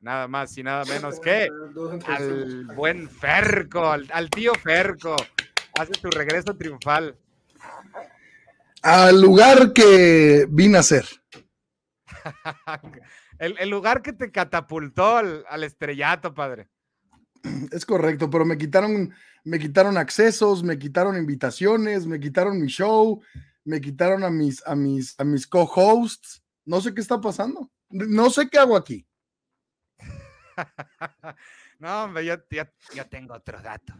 nada más y nada menos que al buen Ferco, al, tío Ferco. Hace tu regreso triunfal. Al lugar que vine a ser. el, lugar que te catapultó al, estrellato, padre. Es correcto, pero me quitaron, me quitaron accesos, me quitaron invitaciones, me quitaron mi show, me quitaron a mis, a mis, a mis co-hosts. No sé qué está pasando. No sé qué hago aquí. no, hombre, yo, tengo otro dato.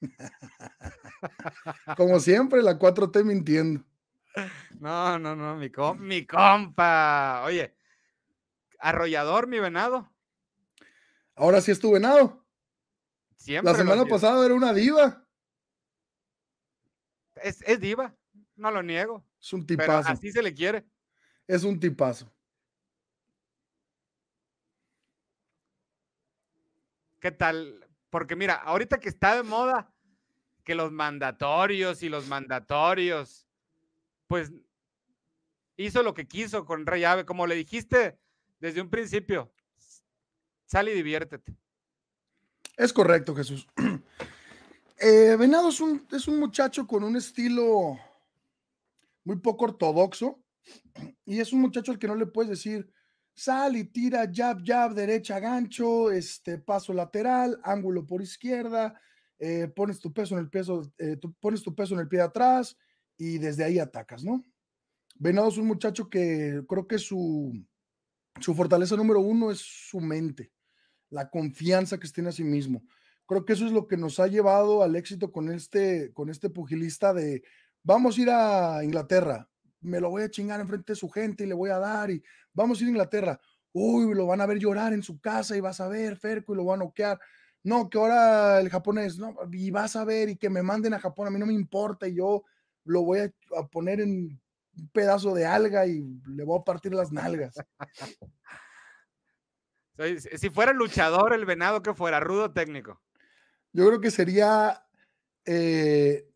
Como siempre, la 4T mintiendo. No, no, no, mi, compa. Oye, arrollador mi venado. Ahora sí es tu venado. Siempre la semana pasada era una diva. Es, diva, no lo niego. Es un tipazo. así se le quiere. Es un tipazo. ¿Qué tal? Porque mira, ahorita que está de moda que los mandatorios y los mandatorios, pues hizo lo que quiso con Rey Ave, como le dijiste desde un principio, sale y diviértete. Es correcto, Jesús. Eh, Venado es un, es un muchacho con un estilo muy poco ortodoxo y es un muchacho al que no le puedes decir, Sale y tira jab, jab, derecha, gancho, este paso lateral, ángulo por izquierda, eh, pones tu peso en el peso, eh, pones tu peso en el pie de atrás y desde ahí atacas, ¿no? Venado es un muchacho que creo que su, su fortaleza número uno es su mente, la confianza que tiene a sí mismo. Creo que eso es lo que nos ha llevado al éxito con este, con este pugilista de vamos a ir a Inglaterra, me lo voy a chingar enfrente de su gente y le voy a dar y vamos a ir a Inglaterra. Uy, lo van a ver llorar en su casa y vas a ver, Ferco, y lo van a noquear. No, que ahora el japonés, no, y vas a ver y que me manden a Japón, a mí no me importa y yo lo voy a, poner en un pedazo de alga y le voy a partir las nalgas. si fuera luchador el venado, que fuera rudo técnico. Yo creo que sería eh,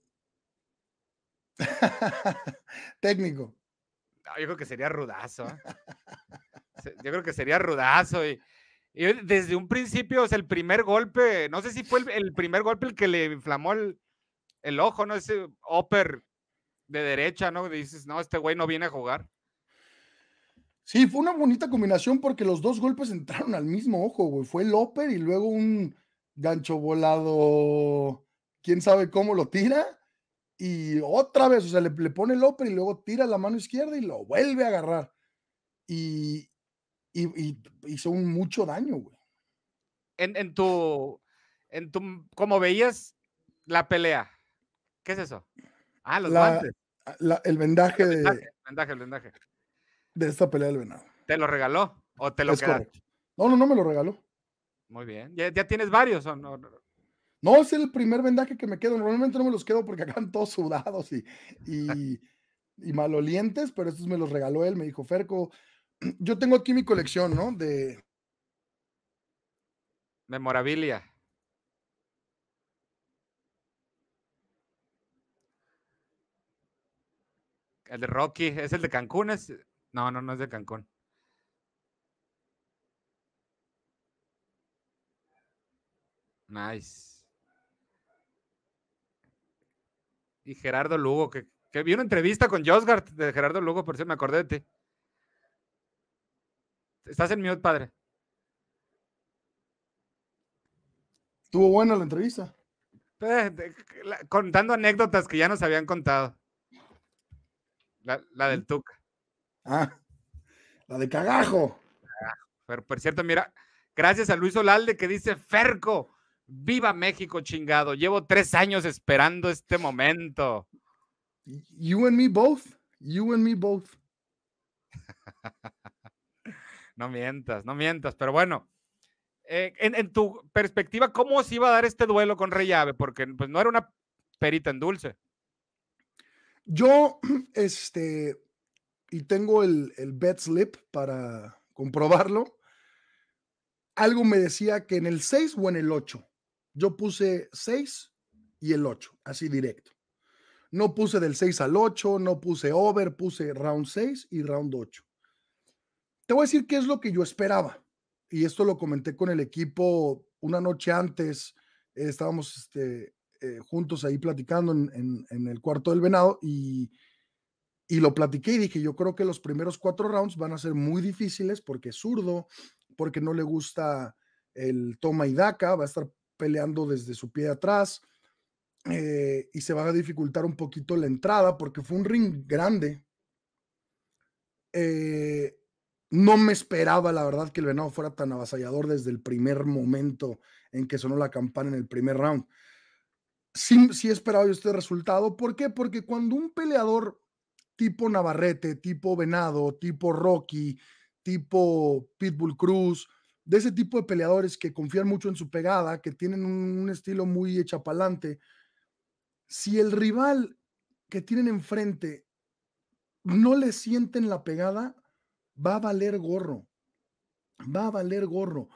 Técnico. yo creo que sería rudazo. ¿ah? Yo creo que sería rudazo. Y, desde un principio, es el primer golpe, no sé si fue el, primer golpe el que le inflamó el, ojo, ¿no? Ese upper de derecha, ¿no? Dices, no, este güey no viene a jugar. Sí, fue una bonita combinación porque los dos golpes entraron al mismo ojo, güey. Fue el upper y luego un gancho volado, quién sabe cómo lo tira y otra vez, o sea, le, pone el open y luego tira la mano izquierda y lo vuelve a agarrar. Y, hizo mucho daño, güey. En, tu, en tu, como veías la pelea, ¿qué es eso? Ah, los guantes. Ah, el, vendaje de... El vendaje, el vendaje. De esta pelea del venado. ¿Te lo regaló o te lo No, no, no me lo regaló. Muy bien. ¿Ya, ya tienes varios o no? No, es el primer vendaje que me quedo. Normalmente no me los quedo porque acaban todos sudados y, y, malolientes, pero estos me los regaló él. Me dijo, Ferco, yo tengo aquí mi colección, ¿no? De. Memorabilia. El de Rocky, ¿es el de Cancún? ¿Es? No, no, no es de Cancún. Nice. y Gerardo Lugo, que, vi una entrevista con Josgard de Gerardo Lugo, por si me acordé de ti. Estás en mute, padre. Estuvo buena la entrevista. Eh, contando anécdotas que ya nos habían contado. La, la del Tuca. Ah, la de cagajo. Ah, pero por cierto, mira, gracias a Luis Olalde que dice Ferco, Viva México, chingado. Llevo tres años esperando este momento. You and me both. You and me both. no mientas, no mientas, pero bueno. Eh, en, tu perspectiva, ¿cómo se iba a dar este duelo con Rey Ave? Porque pues, no era una perita en dulce. Yo, este, y tengo el, el slip para comprobarlo, algo me decía que en el 6 o en el 8 yo puse 6 y el 8, así directo. No puse del 6 al 8, no puse over, puse round 6 y round 8. Te voy a decir qué es lo que yo esperaba. Y esto lo comenté con el equipo una noche antes. estábamos este, eh, juntos ahí platicando en, el cuarto del venado y, y lo platiqué y dije, yo creo que los primeros cuatro rounds van a ser muy difíciles porque es zurdo, porque no le gusta el toma y daca, va a estar peleando desde su pie de atrás eh, y se va a dificultar un poquito la entrada porque fue un ring grande. Eh, no me esperaba, la verdad, que el venado fuera tan avasallador desde el primer momento en que sonó la campana en el primer round. Sí, sí esperaba yo este resultado. ¿Por qué? Porque cuando un peleador tipo Navarrete, tipo Venado, tipo Rocky, tipo Pitbull Cruz, de ese tipo de peleadores que confían mucho en su pegada, que tienen un, estilo muy echapalante, si el rival que tienen enfrente no le sienten la pegada, va a valer gorro. Va a valer gorro.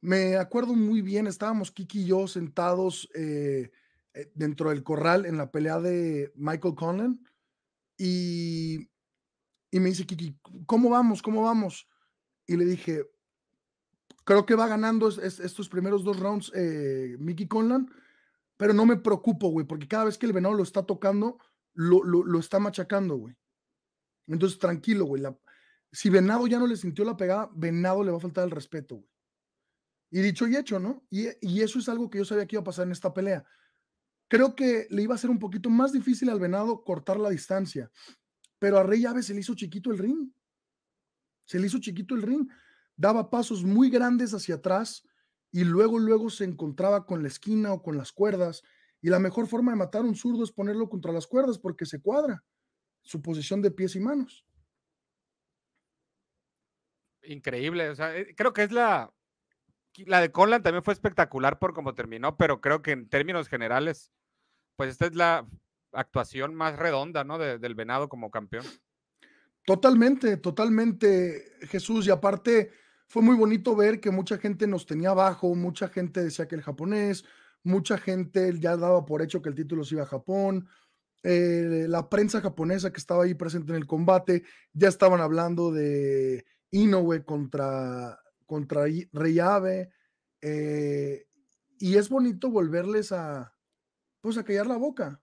Me acuerdo muy bien, estábamos Kiki y yo sentados eh, eh, dentro del corral en la pelea de Michael Conlan y, y me dice Kiki, ¿cómo vamos? ¿Cómo vamos? Y le dije, Creo que va ganando estos primeros dos rounds eh, Mickey Conlan, pero no me preocupo, güey, porque cada vez que el venado lo está tocando, lo, está machacando, güey. Entonces, tranquilo, güey. si Venado ya no le sintió la pegada, Venado le va a faltar el respeto, güey. Y dicho y hecho, ¿no? Y, y, eso es algo que yo sabía que iba a pasar en esta pelea. Creo que le iba a ser un poquito más difícil al Venado cortar la distancia, pero a Rey Ave se le hizo chiquito el ring. Se le hizo chiquito el ring daba pasos muy grandes hacia atrás y luego, luego se encontraba con la esquina o con las cuerdas. Y la mejor forma de matar a un zurdo es ponerlo contra las cuerdas porque se cuadra su posición de pies y manos. Increíble, o sea, eh, creo que es la, la de Conlan también fue espectacular por cómo terminó, pero creo que en términos generales, pues esta es la actuación más redonda, ¿no? del Venado como campeón. Totalmente, totalmente, Jesús. Y aparte, fue muy bonito ver que mucha gente nos tenía abajo, mucha gente decía que el japonés, mucha gente ya daba por hecho que el título se iba a Japón. Eh, la prensa japonesa que estaba ahí presente en el combate ya estaban hablando de Inoue contra, contra Reyabe. Eh, y es bonito volverles a, pues, a callar la boca.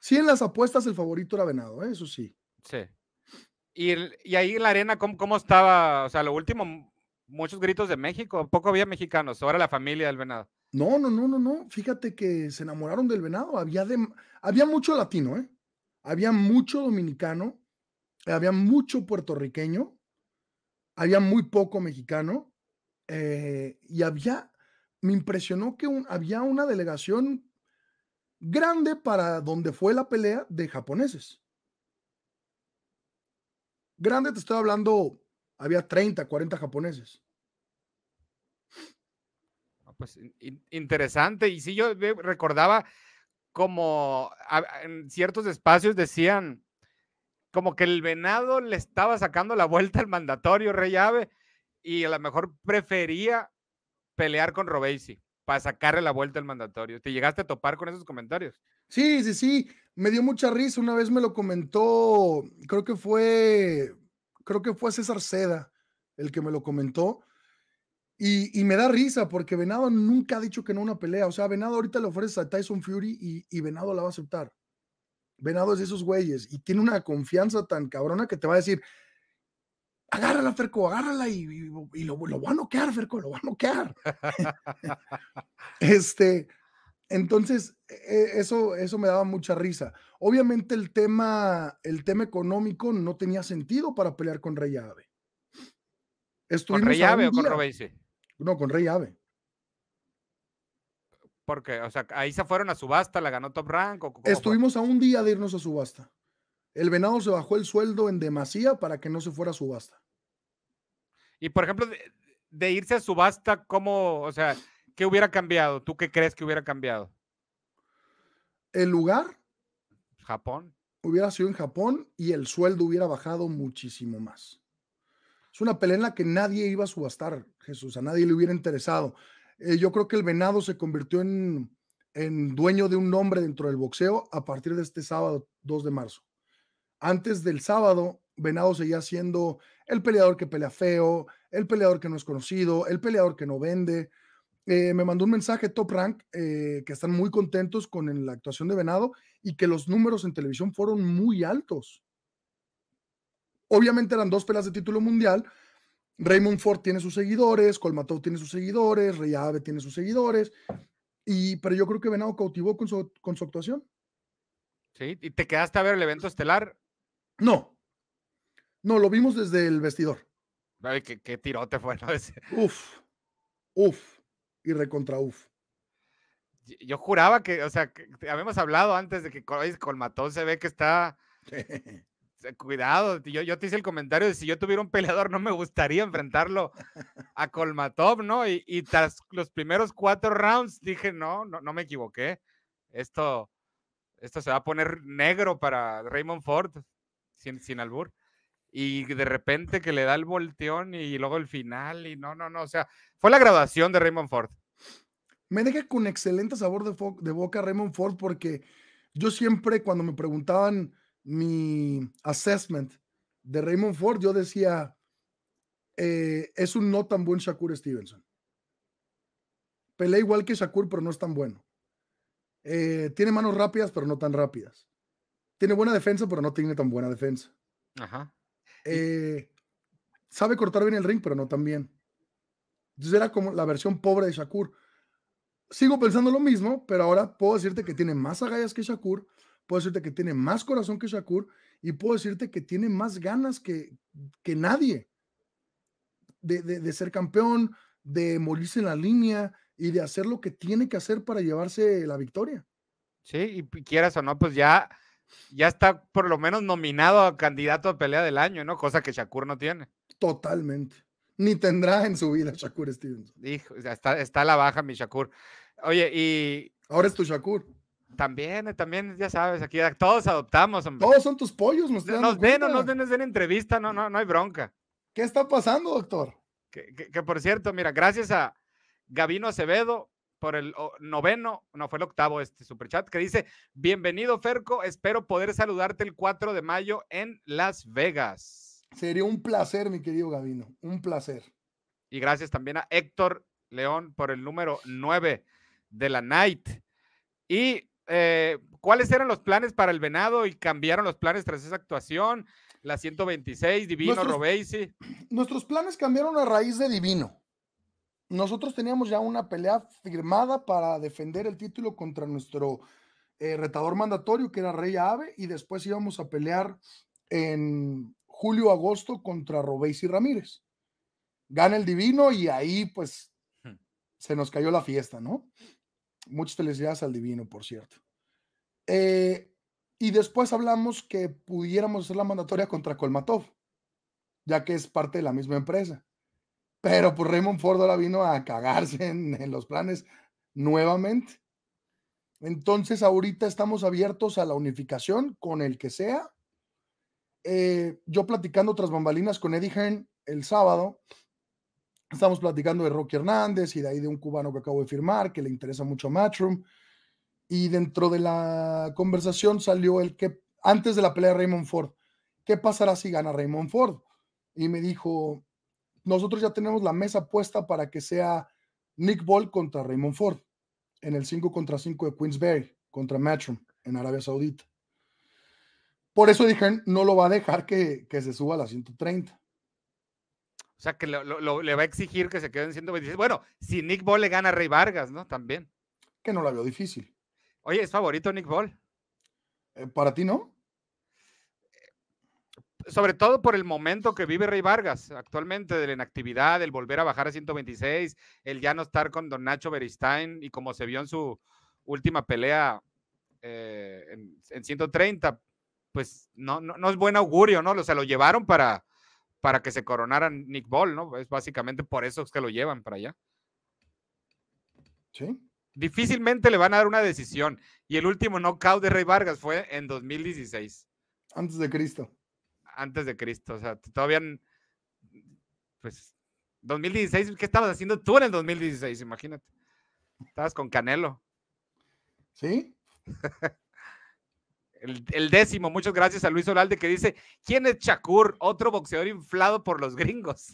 Sí, en las apuestas el favorito era Venado, ¿eh? eso sí. Sí. Y, ahí en la arena, ¿cómo, ¿cómo, estaba? O sea, lo último, muchos gritos de México, poco había mexicanos, ahora la familia del venado. No, no, no, no, no. Fíjate que se enamoraron del venado. Había, había mucho latino, ¿eh? Había mucho dominicano, había mucho puertorriqueño, había muy poco mexicano eh, y había, me impresionó que había una delegación grande para donde fue la pelea de japoneses. Grande, te estoy hablando había 30, 40 japoneses. Pues interesante. Y sí, yo recordaba como en ciertos espacios decían como que el venado le estaba sacando la vuelta al mandatorio Rey Ave y a lo mejor prefería pelear con Robesi para sacarle la vuelta al mandatorio. ¿Te llegaste a topar con esos comentarios? Sí, sí, sí. Me dio mucha risa. Una vez me lo comentó, creo que fue creo que fue César Seda el que me lo comentó. Y, me da risa porque Venado nunca ha dicho que no una pelea. O sea, Venado ahorita le ofrece a Tyson Fury y, Venado la va a aceptar. Venado es de esos güeyes y tiene una confianza tan cabrona que te va a decir: agárrala, Ferco, agárrala y, lo, va a noquear, Ferco, lo va a noquear. este, entonces, e-, eso, eso me daba mucha risa. Obviamente el tema, el tema económico no tenía sentido para pelear con Rey Ave. ¿Con Rey Ave o con Robeise? No, con Rey Ave. Porque, o sea, ahí se fueron a subasta, la ganó Top Rank. Estuvimos a un día de irnos a subasta. El venado se bajó el sueldo en demasía para que no se fuera a subasta. Y por ejemplo, de, de irse a subasta, ¿cómo? O sea, ¿Qué hubiera cambiado? ¿Tú qué crees que hubiera cambiado? ¿El lugar? Japón. Hubiera sido en Japón y el sueldo hubiera bajado muchísimo más. Es una pelea en la que nadie iba a subastar, Jesús, a nadie le hubiera interesado. Eh, yo creo que el venado se convirtió en, en dueño de un nombre dentro del boxeo a partir de este sábado 2 de marzo. Antes del sábado, Venado seguía siendo el peleador que pelea feo, el peleador que no es conocido, el peleador que no vende, eh, me mandó un mensaje Top Rank eh, que están muy contentos con la actuación de Venado y que los números en televisión fueron muy altos. Obviamente eran dos pelas de título mundial. Raymond Ford tiene sus seguidores, Colmatov tiene sus seguidores, Rey Ave tiene sus seguidores. Y, pero yo creo que Venado cautivó con su, con su actuación. Sí, ¿y te quedaste a ver el evento estelar? No. No, lo vimos desde el vestidor. Ay, qué, qué tirote fue, Uf, uf y recontra UF. Yo juraba que, o sea, habíamos hablado antes de que Colmatov se ve que está. Cuidado, yo, yo te hice el comentario de si yo tuviera un peleador no me gustaría enfrentarlo a Colmatov, ¿no? Y, tras los primeros cuatro rounds dije, no, no, no me equivoqué. Esto, esto se va a poner negro para Raymond Ford, sin, sin albur y de repente que le da el volteón y luego el final y no, no, no, o sea, fue la graduación de Raymond Ford. Me deja con excelente sabor de, boca Raymond Ford porque yo siempre cuando me preguntaban mi assessment de Raymond Ford, yo decía, eh, es un no tan buen Shakur Stevenson. Pelea igual que Shakur, pero no es tan bueno. Eh, tiene manos rápidas, pero no tan rápidas. Tiene buena defensa, pero no tiene tan buena defensa. Ajá. Eh, sabe cortar bien el ring, pero no tan bien. Entonces era como la versión pobre de Shakur. Sigo pensando lo mismo, pero ahora puedo decirte que tiene más agallas que Shakur, puedo decirte que tiene más corazón que Shakur y puedo decirte que tiene más ganas que, que nadie de, ser campeón, de morirse en la línea y de hacer lo que tiene que hacer para llevarse la victoria. Sí, y quieras o no, pues ya ya está por lo menos nominado a candidato a pelea del año, ¿no? Cosa que Shakur no tiene. Totalmente. Ni tendrá en su vida Shakur Stevenson. Hijo, está, a la baja mi Shakur. Oye, y. Ahora es tu Shakur. También, eh, también, ya sabes, aquí todos adoptamos. Todos son tus pollos, nos, nos ven nos den en entrevista, no, no, no hay bronca. ¿Qué está pasando, doctor? Que, que por cierto, mira, gracias a Gabino Acevedo, por el noveno, no fue el octavo este superchat, que dice, bienvenido Ferco, espero poder saludarte el 4 de mayo en Las Vegas. Sería un placer, mi querido Gavino, un placer. Y gracias también a Héctor León por el número 9 de la Night. Y eh, ¿cuáles eran los planes para el venado y cambiaron los planes tras esa actuación? La 126, Divino, Robeisi. Nuestros planes cambiaron a raíz de Divino nosotros teníamos ya una pelea firmada para defender el título contra nuestro eh, retador mandatorio, que era Rey Ave, y después íbamos a pelear en julio-agosto contra Robéis y Ramírez. Gana el divino y ahí pues hmm. se nos cayó la fiesta, ¿no? Muchas felicidades al divino, por cierto. Eh, y después hablamos que pudiéramos hacer la mandatoria contra Kolmatov, ya que es parte de la misma empresa. Pero pues Raymond Ford ahora vino a cagarse en, los planes nuevamente. Entonces ahorita estamos abiertos a la unificación con el que sea. Eh, yo platicando tras bambalinas con Eddie Hearn el sábado, estamos platicando de Rocky Hernández y de ahí de un cubano que acabo de firmar, que le interesa mucho a Matchroom. Y dentro de la conversación salió el que, antes de la pelea de Raymond Ford, ¿qué pasará si gana Raymond Ford? Y me dijo, nosotros ya tenemos la mesa puesta para que sea Nick Ball contra Raymond Ford en el 5 contra 5 de Queensberry contra Matchroom en Arabia Saudita. Por eso dije, no lo va a dejar que, se suba a la 130. O sea, que le va a exigir que se quede en 126. Bueno, si Nick Ball le gana a Rey Vargas, ¿no? También. Que no la veo difícil. Oye, ¿es favorito Nick Ball? Eh, para ti no sobre todo por el momento que vive Rey Vargas actualmente, de la inactividad, el volver a bajar a 126, el ya no estar con Don Nacho Beristain y como se vio en su última pelea eh, en, 130, pues no, no, es buen augurio, ¿no? O sea, lo llevaron para, para que se coronaran Nick Ball, ¿no? Es básicamente por eso es que lo llevan para allá. Sí. Difícilmente le van a dar una decisión. Y el último knockout de Rey Vargas fue en 2016. Antes de Cristo antes de Cristo. O sea, todavía, pues, 2016, ¿qué estabas haciendo tú en el 2016? Imagínate. Estabas con Canelo. ¿Sí? el, décimo, muchas gracias a Luis Oralde que dice, ¿quién es Shakur? Otro boxeador inflado por los gringos.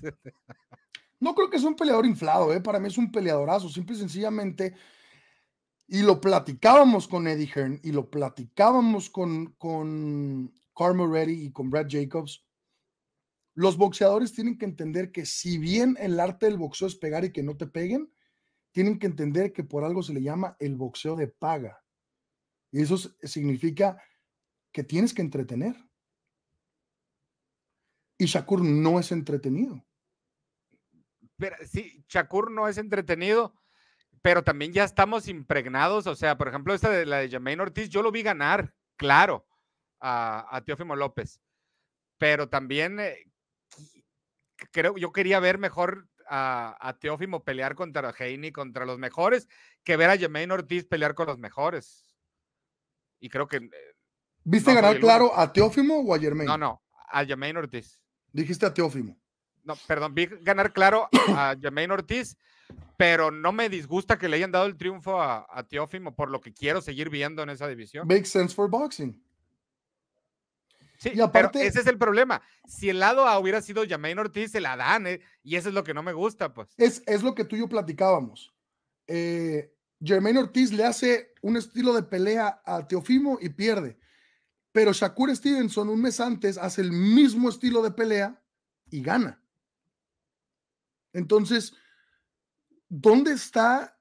no creo que es un peleador inflado, ¿eh? para mí es un peleadorazo, simple y sencillamente. Y lo platicábamos con Eddie Hearn y lo platicábamos con, con Carmo Reddy y con Brad Jacobs, los boxeadores tienen que entender que si bien el arte del boxeo es pegar y que no te peguen, tienen que entender que por algo se le llama el boxeo de paga. Y eso significa que tienes que entretener. Y Shakur no es entretenido. Pero, sí, Shakur no es entretenido, pero también ya estamos impregnados. O sea, por ejemplo, esta de la de Jermaine Ortiz, yo lo vi ganar, claro a, a Teófimo López. Pero también eh, creo, yo quería ver mejor a, Teófimo pelear contra Heini, contra los mejores, que ver a Jermaine Ortiz pelear con los mejores. Y creo que. Eh, ¿Viste ganar claro a Teófimo o a Germain? No, no, a Jermaine Ortiz. Dijiste a Teófimo. No, perdón, vi ganar claro a Jermaine Ortiz, pero no me disgusta que le hayan dado el triunfo a, a Teófimo por lo que quiero seguir viendo en esa división. Makes sense for boxing ese es el problema. Si el lado A hubiera sido Jermaine Ortiz, se la dan, eh, y eso es lo que no me gusta, pues. Es, es lo que tú y yo platicábamos. Jermaine eh, Ortiz le hace un estilo de pelea a Teofimo y pierde. Pero Shakur Stevenson un mes antes hace el mismo estilo de pelea y gana. Entonces, ¿dónde está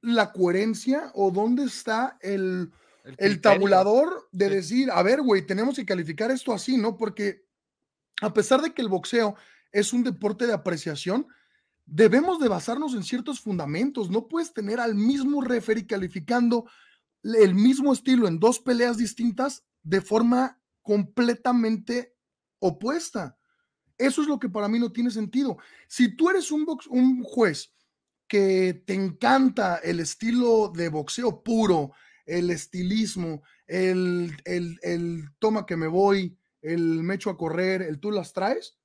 la coherencia o dónde está el, el, tabulador de decir, a ver, güey, tenemos que calificar esto así, ¿no? Porque a pesar de que el boxeo es un deporte de apreciación, debemos de basarnos en ciertos fundamentos. No puedes tener al mismo referee calificando el mismo estilo en dos peleas distintas de forma completamente opuesta. Eso es lo que para mí no tiene sentido. Si tú eres un, box, un juez que te encanta el estilo de boxeo puro, el estilismo, el, el, toma que me voy, el me echo a correr, el tú las traes,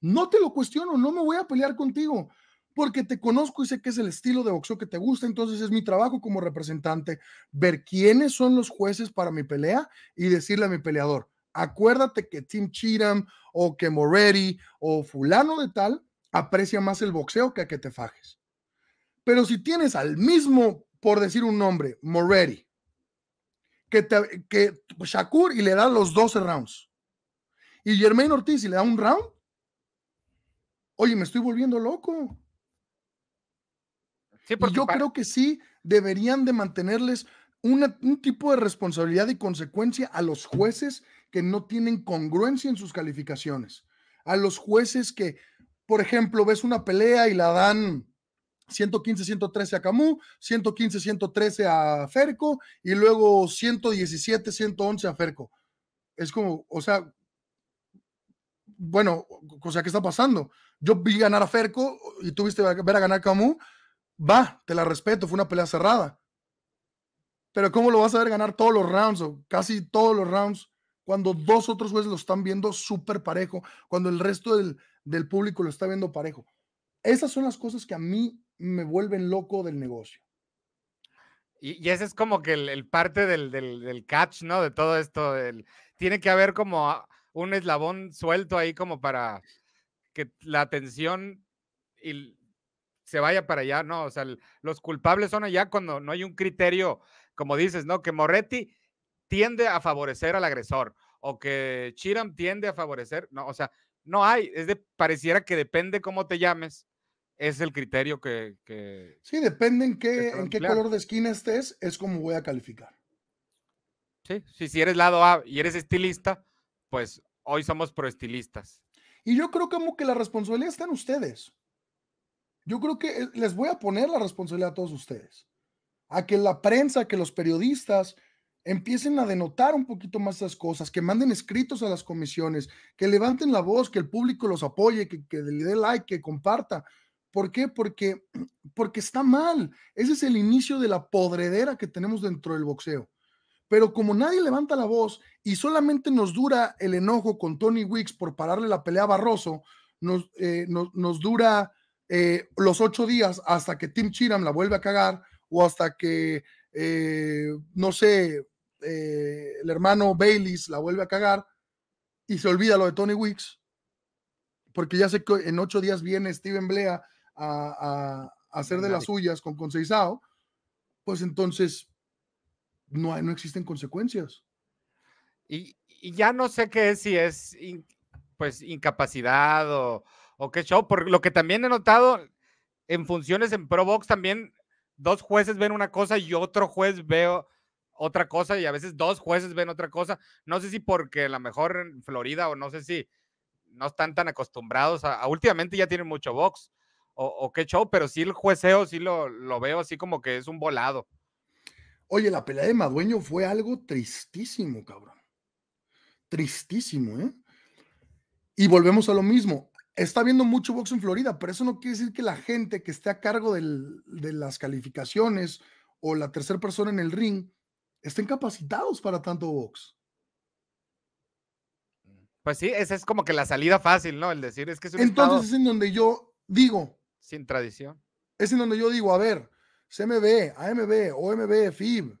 no te lo cuestiono, no me voy a pelear contigo, porque te conozco y sé que es el estilo de boxeo que te gusta, entonces es mi trabajo como representante ver quiénes son los jueces para mi pelea y decirle a mi peleador, acuérdate que Tim Cheatham o que Moretti o fulano de tal aprecia más el boxeo que a que te fajes. Pero si tienes al mismo por decir un nombre, Moretti, que, que Shakur y le da los 12 rounds. Y Germain Ortiz y le da un round. Oye, me estoy volviendo loco. yo creo que sí deberían de mantenerles un tipo de responsabilidad y consecuencia a los jueces que no tienen congruencia en sus calificaciones. A los jueces que, por ejemplo, ves una pelea y la dan 115-113 a Camus, 115-113 a Ferco y luego 117-111 a Ferco. Es como, o sea, bueno, o sea, ¿qué está pasando? Yo vi ganar a Ferco y tuviste ver a ganar a Camus, va, te la respeto, fue una pelea cerrada. Pero ¿cómo lo vas a ver ganar todos los rounds o casi todos los rounds cuando dos otros jueces lo están viendo súper parejo, cuando el resto del, del público lo está viendo parejo? Esas son las cosas que a mí me vuelven loco del negocio. Y, ese es como que el, parte del, del, catch, ¿no? De todo esto. Del, tiene que haber como un eslabón suelto ahí como para que la atención se vaya para allá, ¿no? O sea, los culpables son allá cuando no hay un criterio, como dices, ¿no? Que Moretti tiende a favorecer al agresor o que Chiram tiende a favorecer, no, o sea, no hay, es de, pareciera que depende cómo te llames, es el criterio que... que sí, depende en qué, en color de esquina estés, es como voy a calificar. Sí, si eres lado A y eres estilista, pues hoy somos proestilistas. Y yo creo como que la responsabilidad está en ustedes. Yo creo que eh, les voy a poner la responsabilidad a todos ustedes. A que la prensa, que los periodistas empiecen a denotar un poquito más estas cosas, que manden escritos a las comisiones, que levanten la voz, que el público los apoye, que, que le dé like, que comparta. ¿Por qué? Porque, porque está mal. Ese es el inicio de la podredera que tenemos dentro del boxeo. Pero como nadie levanta la voz y solamente nos dura el enojo con Tony Wicks por pararle la pelea a Barroso, nos, eh, nos, dura eh, los ocho días hasta que Tim Chiram la vuelve a cagar o hasta que, eh, no sé, el hermano Baylis la vuelve a cagar y se olvida lo de Tony Wicks, porque ya sé que en ocho días viene Steven Blea a, hacer de las suyas con Conceizao, pues entonces no, no existen consecuencias. Y, ya no sé qué es, si es pues incapacidad o, o qué show, por lo que también he notado en funciones en Pro también dos jueces ven una cosa y otro juez veo otra cosa y a veces dos jueces ven otra cosa. No sé si porque a lo mejor en Florida o no sé si no están tan acostumbrados a últimamente ya tienen mucho box, o, qué show, pero sí el jueceo, sí lo, lo veo así como que es un volado. Oye, la pelea de Madueño fue algo tristísimo, cabrón. Tristísimo, ¿eh? Y volvemos a lo mismo. Está habiendo mucho box en Florida, pero eso no quiere decir que la gente que esté a cargo de las calificaciones o la tercera persona en el ring estén capacitados para tanto box. Pues sí, esa es como que la salida fácil, ¿no? El decir es que es un Entonces es en donde yo digo, sin tradición. Es en donde yo digo, a ver, CMB, AMB, OMB, FIB,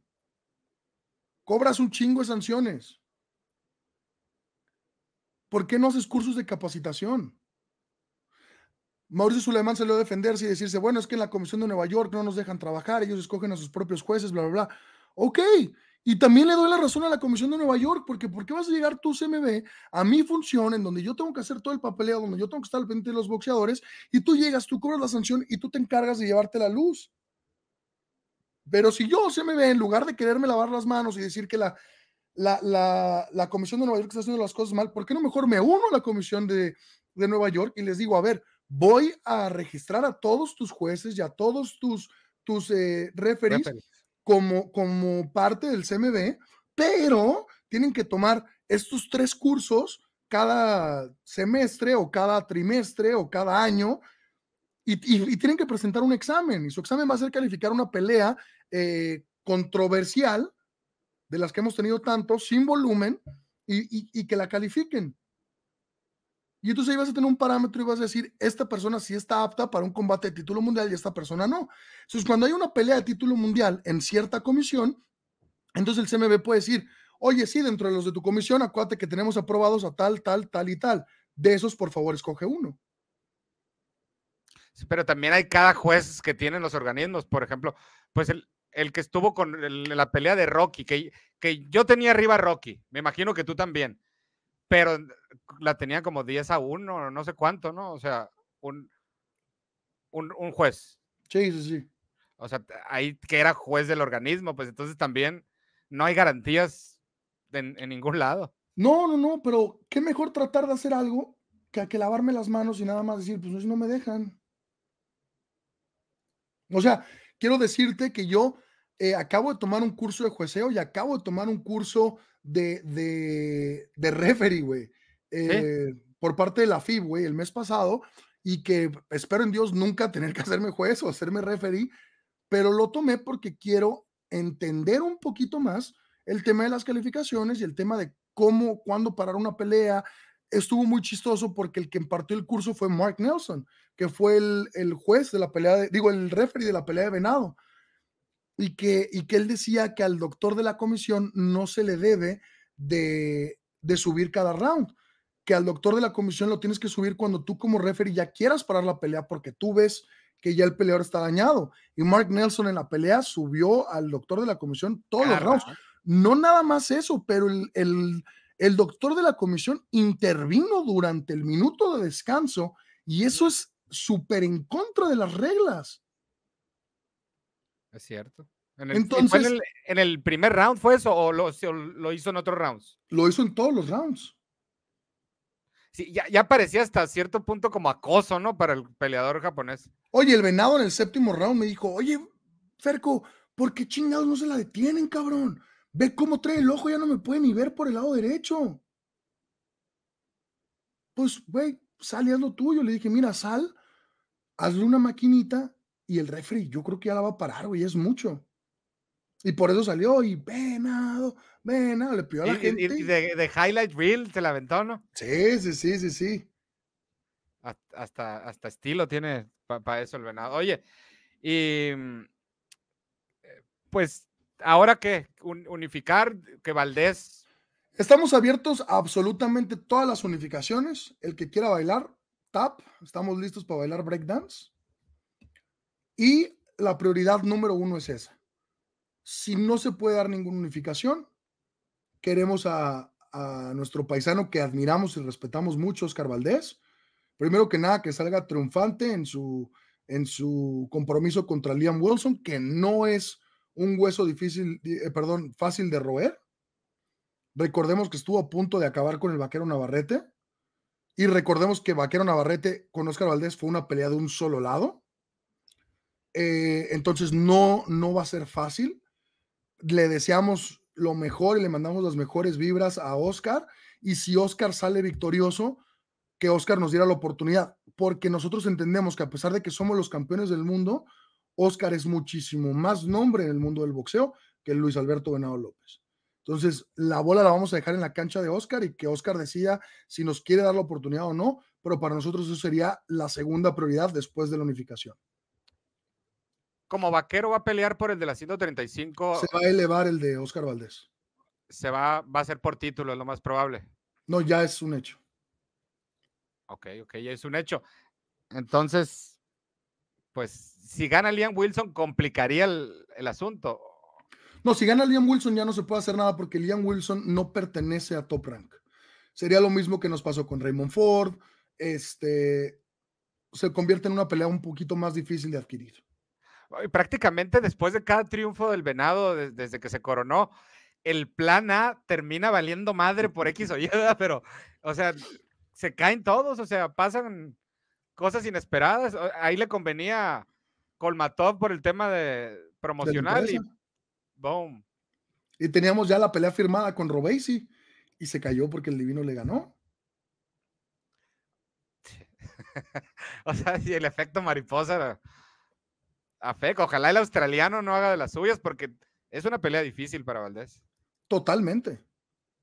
cobras un chingo de sanciones. ¿Por qué no haces cursos de capacitación? Mauricio Suleimán salió a defenderse y decirse, bueno, es que en la Comisión de Nueva York no nos dejan trabajar, ellos escogen a sus propios jueces, bla, bla, bla. Ok, y también le doy la razón a la Comisión de Nueva York, porque ¿por qué vas a llegar tú, CMB, a mi función en donde yo tengo que hacer todo el papeleo, donde yo tengo que estar al frente de los boxeadores, y tú llegas, tú cobras la sanción y tú te encargas de llevarte la luz? Pero si yo, CMB, en lugar de quererme lavar las manos y decir que la, la, Comisión de Nueva York está haciendo las cosas mal, ¿por qué no mejor me uno a la Comisión de, Nueva York y les digo, a ver, voy a registrar a todos tus jueces y a todos tus, tus eh, como, parte del CMB, pero tienen que tomar estos tres cursos cada semestre o cada trimestre o cada año y, tienen que presentar un examen y su examen va a ser calificar una pelea eh, controversial de las que hemos tenido tanto, sin volumen y que la califiquen. Y entonces ahí vas a tener un parámetro y vas a decir, esta persona sí está apta para un combate de título mundial y esta persona no. Entonces, cuando hay una pelea de título mundial en cierta comisión, entonces el CMB puede decir, oye, sí, dentro de los de tu comisión, acuérdate que tenemos aprobados a tal, tal, tal y tal. De esos, por favor, escoge uno. pero también hay cada juez que tienen los organismos. Por ejemplo, pues el, el que estuvo con la pelea de Rocky, que, que yo tenía arriba Rocky, me imagino que tú también pero la tenía como 10 a 1, no sé cuánto, ¿no? O sea, un, un, juez. Sí, sí, sí. O sea, ahí que era juez del organismo, pues entonces también no hay garantías en, ningún lado. No, no, no, pero qué mejor tratar de hacer algo que, que lavarme las manos y nada más decir, pues no me dejan. O sea, quiero decirte que yo eh, acabo de tomar un curso de jueceo y acabo de tomar un curso de, de, referee, güey, eh, por parte de la FIB, güey, el mes pasado, y que espero en Dios nunca tener que hacerme juez o hacerme referee, pero lo tomé porque quiero entender un poquito más el tema de las calificaciones y el tema de cómo, cuándo parar una pelea. Estuvo muy chistoso porque el que impartió el curso fue Mark Nelson, que fue el, juez de la pelea, digo, el referee de la pelea de Venado y que, y que él decía que al doctor de la comisión no se le debe de, subir cada round, que al doctor de la comisión lo tienes que subir cuando tú como referee ya quieras parar la pelea porque tú ves que ya el peleador está dañado. Y Mark Nelson en la pelea subió al doctor de la comisión todos los rounds. No nada más eso, pero el, el, doctor de la comisión intervino durante el minuto de descanso y eso es súper en contra de las reglas. Es cierto. En el, Entonces, en, el, primer round fue eso o lo, hizo en otros rounds? Lo hizo en todos los rounds. Sí, ya, ya, parecía hasta cierto punto como acoso, ¿no? Para el peleador japonés. Oye, el venado en el séptimo round me dijo, oye, Ferco, ¿por qué chingados no se la detienen, cabrón? Ve cómo trae el ojo, ya no me puede ni ver por el lado derecho. Pues, güey, sal y haz lo tuyo. Le dije, mira, sal, hazle una maquinita y el refri, yo creo que ya la va a parar, güey, es mucho. Y por eso salió y venado, venado, le pidió a la gente. Y de, highlight reel se la aventó, ¿no? Sí, sí, sí, sí, sí. Hasta, hasta estilo tiene para eso el venado. Oye, y mm, eh, pues, ¿ahora qué? unificar, que Valdés. Estamos abiertos a absolutamente todas las unificaciones. El que quiera bailar, tap. Estamos listos para bailar breakdance. Y la prioridad número uno es esa. Si no se puede dar ninguna unificación, queremos a, nuestro paisano que admiramos y respetamos mucho, Oscar Valdés. Primero que nada, que salga triunfante en su, en su compromiso contra Liam Wilson, que no es un hueso difícil, eh, perdón, fácil de roer. Recordemos que estuvo a punto de acabar con el vaquero Navarrete. Y recordemos que Vaquero Navarrete con Oscar Valdés fue una pelea de un solo lado. Eh, entonces no, no va a ser fácil. Le deseamos lo mejor y le mandamos las mejores vibras a Oscar. Y si Oscar sale victorioso, que Oscar nos diera la oportunidad, porque nosotros entendemos que a pesar de que somos los campeones del mundo, Oscar es muchísimo más nombre en el mundo del boxeo que Luis Alberto Venado López. Entonces, la bola la vamos a dejar en la cancha de Oscar y que Oscar decida si nos quiere dar la oportunidad o no, pero para nosotros eso sería la segunda prioridad después de la unificación como vaquero va a pelear por el de la 135. Se va a elevar el de Oscar Valdés. Se va, va a ser por título, es lo más probable. No, ya es un hecho. Ok, ok, ya es un hecho. Entonces, pues si gana Liam Wilson, complicaría el, asunto. No, si gana Liam Wilson ya no se puede hacer nada porque Liam Wilson no pertenece a Top Rank. Sería lo mismo que nos pasó con Raymond Ford. Este se convierte en una pelea un poquito más difícil de adquirir prácticamente después de cada triunfo del Venado, desde que se coronó, el plan A termina valiendo madre por X o Y, pero, o sea, se caen todos, o sea, pasan cosas inesperadas. Ahí le convenía Colmatov por el tema de promocional y boom. Y teníamos ya la pelea firmada con Robesi y se cayó porque el divino le ganó. o sea, y el efecto mariposa a fe, Ojalá el australiano no haga de las suyas porque es una pelea difícil para Valdés. Totalmente,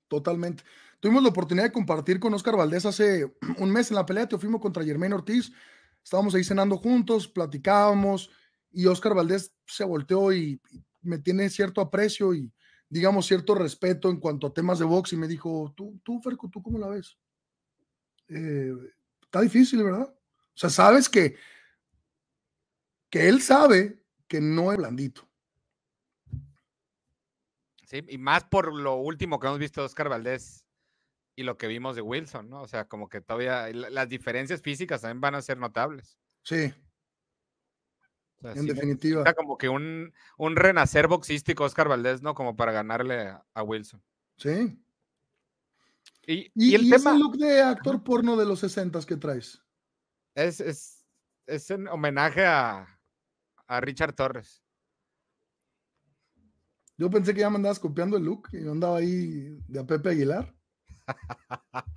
totalmente. Tuvimos la oportunidad de compartir con Oscar Valdés hace un mes en la pelea de Teofimo contra Germain Ortiz. Estábamos ahí cenando juntos, platicábamos y Oscar Valdés se volteó y, me tiene cierto aprecio y digamos cierto respeto en cuanto a temas de box y me dijo, tú, tú Ferco, ¿tú cómo la ves? Eh, está difícil, ¿verdad? O sea, sabes que que él sabe que no es blandito. Sí, y más por lo último que hemos visto de Oscar Valdés y lo que vimos de Wilson, ¿no? O sea, como que todavía las diferencias físicas también van a ser notables. Sí. en definitiva. Está como que un, un, renacer boxístico Oscar Valdés, ¿no? Como para ganarle a, Wilson. Sí. Y, ¿Y, el y tema... ese look de actor porno de los 60 que traes. Es, es, es en homenaje a, a Richard Torres. Yo pensé que ya me andabas copiando el look y yo andaba ahí de a Pepe Aguilar.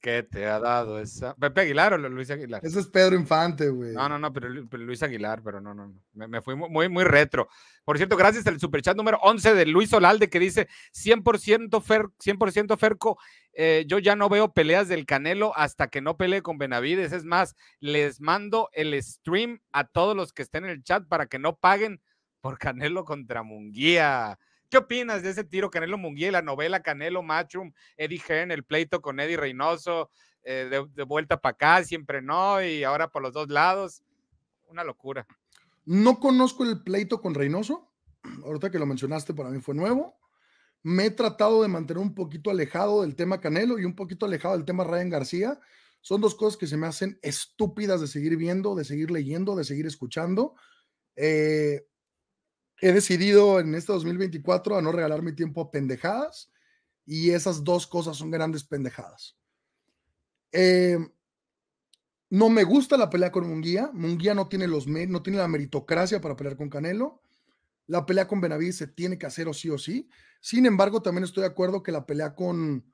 ¿Qué te ha dado esa? ¿Pepe Aguilar o Luis Aguilar? Eso es Pedro Infante, güey. No, no, no, pero, Luis Aguilar, pero no, no, no. Me, fui muy, muy retro. Por cierto, gracias al superchat número 11 de Luis Olalde que dice 100% fer, 100% Ferco, eh, yo ya no veo peleas del Canelo hasta que no pelee con Benavides. Es más, les mando el stream a todos los que estén en el chat para que no paguen por Canelo contra Munguía. ¿Qué opinas de ese tiro Canelo Munguía la novela Canelo Machum, Eddie Hearn, el pleito con Eddie Reynoso, eh, de, vuelta para acá, siempre no, y ahora por los dos lados? Una locura. No conozco el pleito con Reynoso, ahorita que lo mencionaste para mí fue nuevo. Me he tratado de mantener un poquito alejado del tema Canelo y un poquito alejado del tema Ryan García. Son dos cosas que se me hacen estúpidas de seguir viendo, de seguir leyendo, de seguir escuchando. Eh, he decidido en este 2024 a no regalar mi tiempo a pendejadas y esas dos cosas son grandes pendejadas. Em, no me gusta la pelea con Munguía. Munguía no tiene, los, no tiene la meritocracia para pelear con Canelo. La pelea con Benavides se tiene que hacer o sí o sí. Sin embargo, también estoy de acuerdo que la pelea con,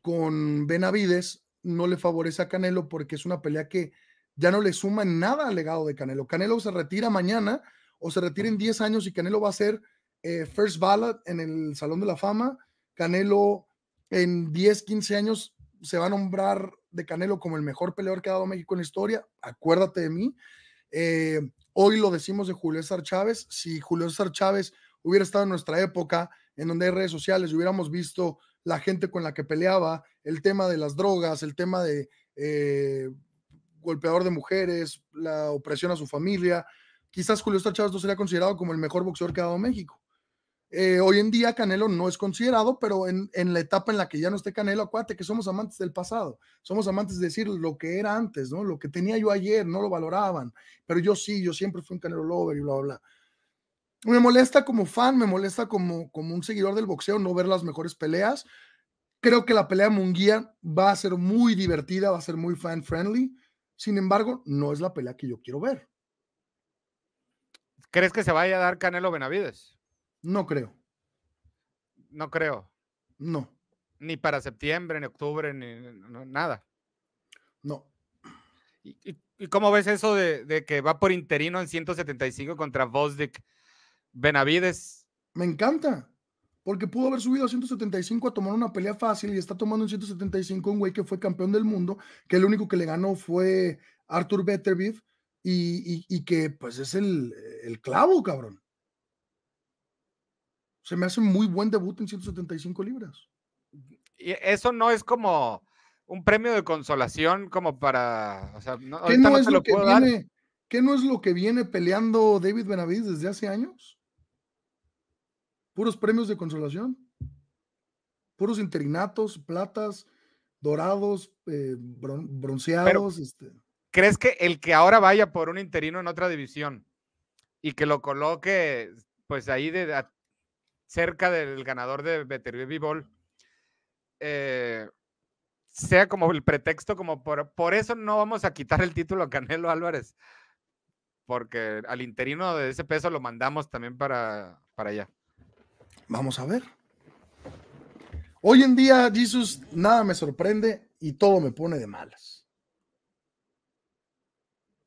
con Benavides no le favorece a Canelo porque es una pelea que ya no le suma nada al legado de Canelo. Canelo se retira mañana o se retiren en 10 años y Canelo va a ser eh, first ballot en el Salón de la Fama. Canelo en 10, 15 años se va a nombrar de Canelo como el mejor peleador que ha dado México en la historia. Acuérdate de mí. Eh, hoy lo decimos de Julio César Chávez. Si Julio César Chávez hubiera estado en nuestra época, en donde hay redes sociales, hubiéramos visto la gente con la que peleaba, el tema de las drogas, el tema de eh, golpeador de mujeres, la opresión a su familia, quizás Julio César Chávez sería considerado como el mejor boxeador que ha dado México. Eh, hoy en día Canelo no es considerado, pero en, la etapa en la que ya no esté Canelo, acuérdate que somos amantes del pasado, somos amantes de decir lo que era antes, ¿no? Lo que tenía yo ayer, no lo valoraban, pero yo sí, yo siempre fui un Canelo Lover y bla, bla, bla. Me molesta como fan, me molesta como, como un seguidor del boxeo no ver las mejores peleas. Creo que la pelea Munguía va a ser muy divertida, va a ser muy fan friendly. Sin embargo, no es la pelea que yo quiero ver. ¿Crees que se vaya a dar Canelo Benavides? No creo. No creo. No. Ni para septiembre, ni octubre, ni nada. No. ¿Y, cómo ves eso de, que va por interino en 175 contra Vosdick Benavides? Me encanta. Porque pudo haber subido a 175 a tomar una pelea fácil y está tomando en 175 un güey que fue campeón del mundo, que el único que le ganó fue Arthur Betterbeef y, que pues es el, clavo, cabrón. Se me hace muy buen debut en 175 libras. Y eso no es como un premio de consolación, como para. O sea, ¿Qué no, es lo, que viene, no es lo que viene peleando David Benavides desde hace años? Puros premios de consolación. Puros interinatos, platas, dorados, eh, bronceados. este ¿Crees que el que ahora vaya por un interino en otra división y que lo coloque pues ahí de, cerca del ganador de Better Ball eh, sea como el pretexto, como por, por eso no vamos a quitar el título a Canelo Álvarez? Porque al interino de ese peso lo mandamos también para, para allá. Vamos a ver. Hoy en día, Jesús nada me sorprende y todo me pone de malas.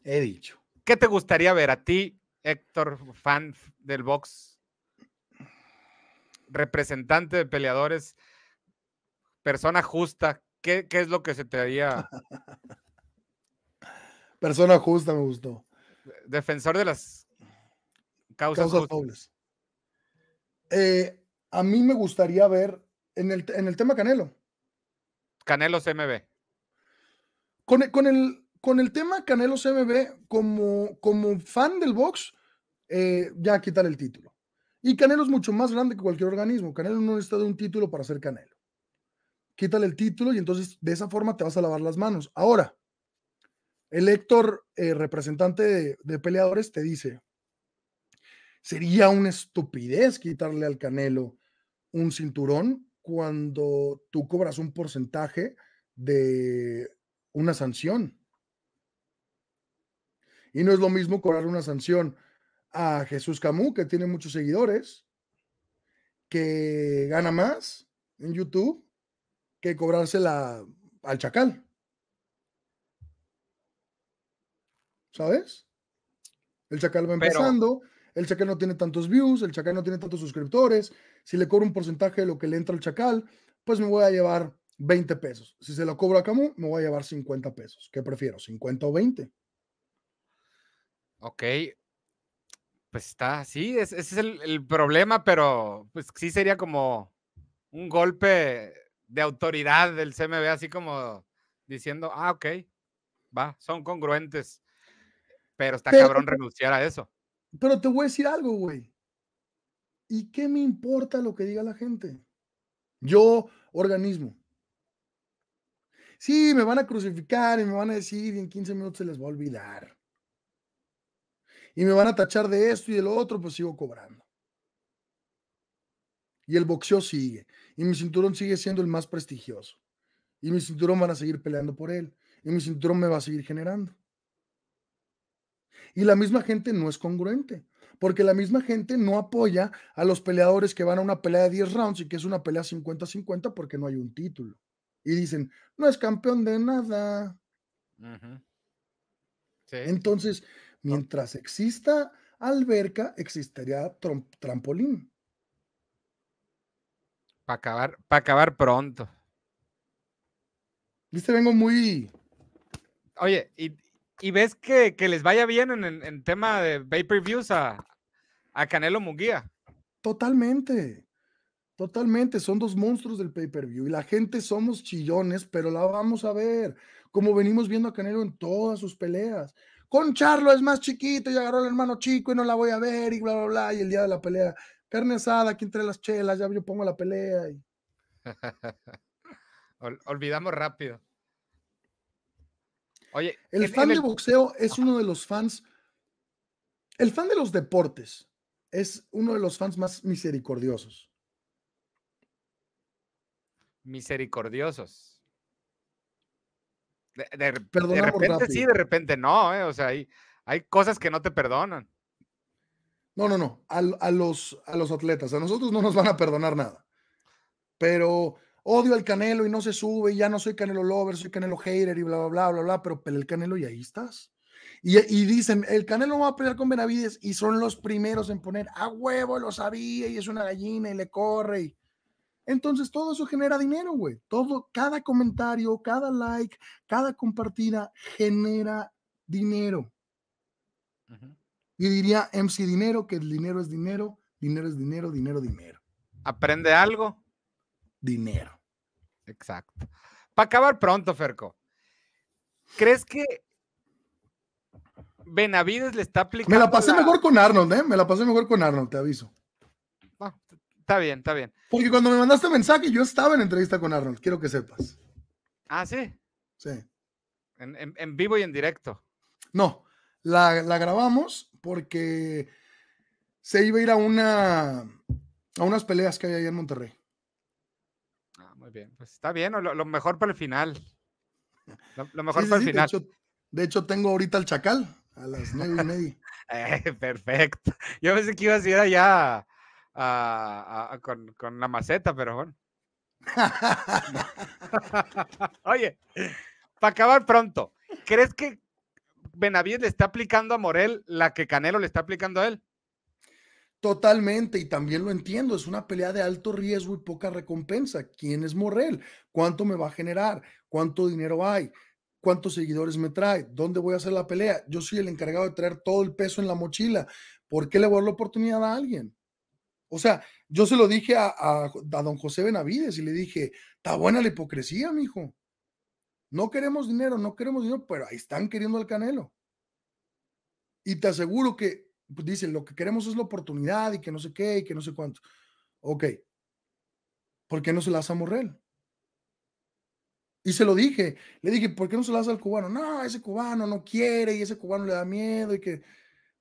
He dicho. ¿Qué te gustaría ver a ti, Héctor, fan del box, representante de peleadores, persona justa? ¿Qué, es lo que se te haría? persona justa me gustó. Defensor de las causas, causas eh, a mí me gustaría ver en el, tema Canelo. Canelo CMB. con el, con el tema Canelo CMB, como, como fan del box, eh, ya quitar el título. Y Canelo es mucho más grande que cualquier organismo. Canelo no necesita de un título para ser Canelo. Quítale el título y entonces de esa forma te vas a lavar las manos. Ahora, el Héctor, eh, representante de peleadores, te dice, sería una estupidez quitarle al Canelo un cinturón cuando tú cobras un porcentaje de una sanción. Y no es lo mismo cobrar una sanción a Jesús Camus, que tiene muchos seguidores, que gana más en YouTube, que cobrársela al chacal. ¿Sabes? El chacal va empezando, el chacal no tiene tantos views, el chacal no tiene tantos suscriptores. Si le cobro un porcentaje de lo que le entra al chacal, pues me voy a llevar 20 pesos. Si se lo cobro a Camus, me voy a llevar 50 pesos. ¿Qué prefiero? ¿50 o 20? Ok. Pues está, sí, ese es el, problema, pero pues sí sería como un golpe de autoridad del CMB, así como diciendo, ah, ok, va, son congruentes. Pero está cabrón renunciar a eso. Pero te voy a decir algo, güey. ¿Y qué me importa lo que diga la gente? Yo, organismo. Sí, me van a crucificar y me van a decir y en 15 minutos se les va a olvidar y me van a tachar de esto y de lo otro, pues sigo cobrando. Y el boxeo sigue. Y mi cinturón sigue siendo el más prestigioso. Y mi cinturón van a seguir peleando por él. Y mi cinturón me va a seguir generando. Y la misma gente no es congruente. Porque la misma gente no apoya a los peleadores que van a una pelea de 10 rounds y que es una pelea 50-50 porque no hay un título. Y dicen, no es campeón de nada. Entonces, Mientras exista alberca, existiría trampolín. Para acabar, acabar pronto. Viste, vengo muy. Oye, y, ves que, que, les vaya bien en, tema de pay-per-views a, a Canelo Muguía. Totalmente. Totalmente, son dos monstruos del pay-per-view y la gente somos chillones, pero la vamos a ver, como venimos viendo a Canelo en todas sus peleas con Charlo es más chiquito y agarró al hermano chico y no la voy a ver y bla, bla, bla. Y el día de la pelea, carne asada, aquí entre las chelas, ya yo pongo la pelea. Y... olvidamos rápido. Oye, el fan de boxeo es uno de los fans, el fan de los deportes es uno de los fans más misericordiosos. Misericordiosos. De, de, repente sí, de repente no, eh, o sea, hay, cosas que no te perdonan. No, no, no, a, los, a los atletas, a nosotros no nos van a perdonar nada. Pero odio al Canelo y no se sube, ya no soy Canelo lover, soy Canelo hater y bla, bla, bla, bla, bla, pero pelea el Canelo y ahí estás. Y, y, dicen, el Canelo va a pelear con Benavides y son los primeros en poner, a huevo, lo sabía y es una gallina y le corre. Y, entonces todo eso genera dinero, güey. Todo, cada comentario, cada like, cada compartida genera dinero. Y diría MC Dinero que el dinero es dinero, dinero es dinero, dinero, dinero. ¿Aprende algo? Dinero. Exacto. Para acabar pronto, Ferco. ¿Crees que Benavides le está aplicando? Me la pasé mejor con Arnold, ¿eh? Me la pasé mejor con Arnold, te aviso está bien, está bien. Porque cuando me mandaste mensaje, yo estaba en entrevista con Arnold, quiero que sepas. Ah, sí. Sí. En, vivo y en directo. No, la, grabamos porque se iba a ir a una a unas peleas que hay ahí en Monterrey. Ah, muy bien. Pues está bien, lo, mejor para el final. Lo, mejor para el final. De hecho, tengo ahorita el chacal a las nueve y media. Eh, perfecto. Yo pensé que ibas a ir allá con, con, la maceta, pero bueno. Oye, para acabar pronto, ¿crees que Benavides le está aplicando a Morel la que Canelo le está aplicando a él? Totalmente, y también lo entiendo, es una pelea de alto riesgo y poca recompensa. ¿Quién es Morel? ¿Cuánto me va a generar? ¿Cuánto dinero hay? ¿Cuántos seguidores me trae? ¿Dónde voy a hacer la pelea? Yo soy el encargado de traer todo el peso en la mochila. ¿Por qué le voy a dar la oportunidad a alguien? O sea, yo se lo dije a, don José Benavides y le dije, está buena la hipocresía, mijo. No queremos dinero, no queremos dinero, pero ahí están queriendo al Canelo. Y te aseguro que pues, dicen, lo que queremos es la oportunidad y que no sé qué y que no sé cuánto. Ok, ¿por qué no se la hace a Morrel? Y se lo dije, le dije, ¿por qué no se la hace al cubano? No, ese cubano no quiere y ese cubano le da miedo y que...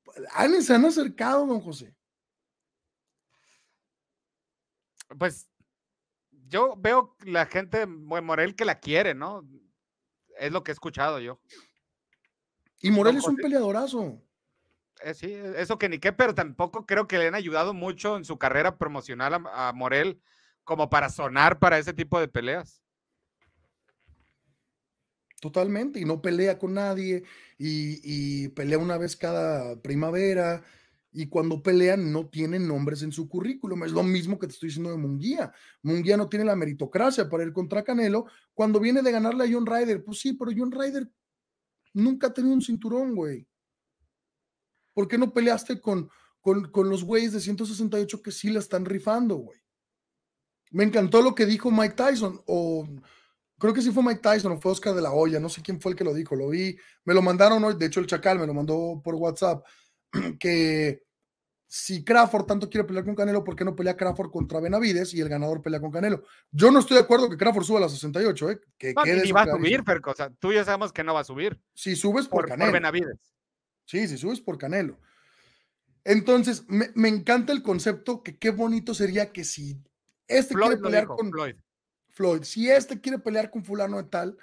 Pues, se han acercado, don José. pues yo veo la gente de Morel que la quiere, ¿no? Es lo que he escuchado yo. Y Morel es un peleadorazo. Eh, sí, eso que ni qué, pero tampoco creo que le han ayudado mucho en su carrera promocional a, Morel como para sonar para ese tipo de peleas. Totalmente, y no pelea con nadie, y pelea una vez cada primavera, y cuando pelean no tienen nombres en su currículum. Es lo mismo que te estoy diciendo de Munguía. Munguía no tiene la meritocracia para ir contra Canelo cuando viene de ganarle a John Ryder. Pues sí, pero John Ryder nunca ha tenido un cinturón, güey. ¿Por qué no peleaste con, con, con los güeyes de 168 que sí la están rifando, güey? Me encantó lo que dijo Mike Tyson, o creo que sí fue Mike Tyson, o fue Oscar de la Hoya, no sé quién fue el que lo dijo, lo vi, me lo mandaron hoy, de hecho el Chacal me lo mandó por WhatsApp que si Crawford tanto quiere pelear con Canelo, ¿por qué no pelea Crawford contra Benavides y el ganador pelea con Canelo? Yo no estoy de acuerdo que Crawford suba a las 68, ¿eh? Que no, va a subir, Ferco. O tú ya sabemos que no va a subir. Si subes por, Canelo. Benavides. Sí, si subes por Canelo. Entonces, me, encanta el concepto que qué bonito sería que si este quiere pelear con Floyd. Floyd, si este quiere pelear con fulano de tal,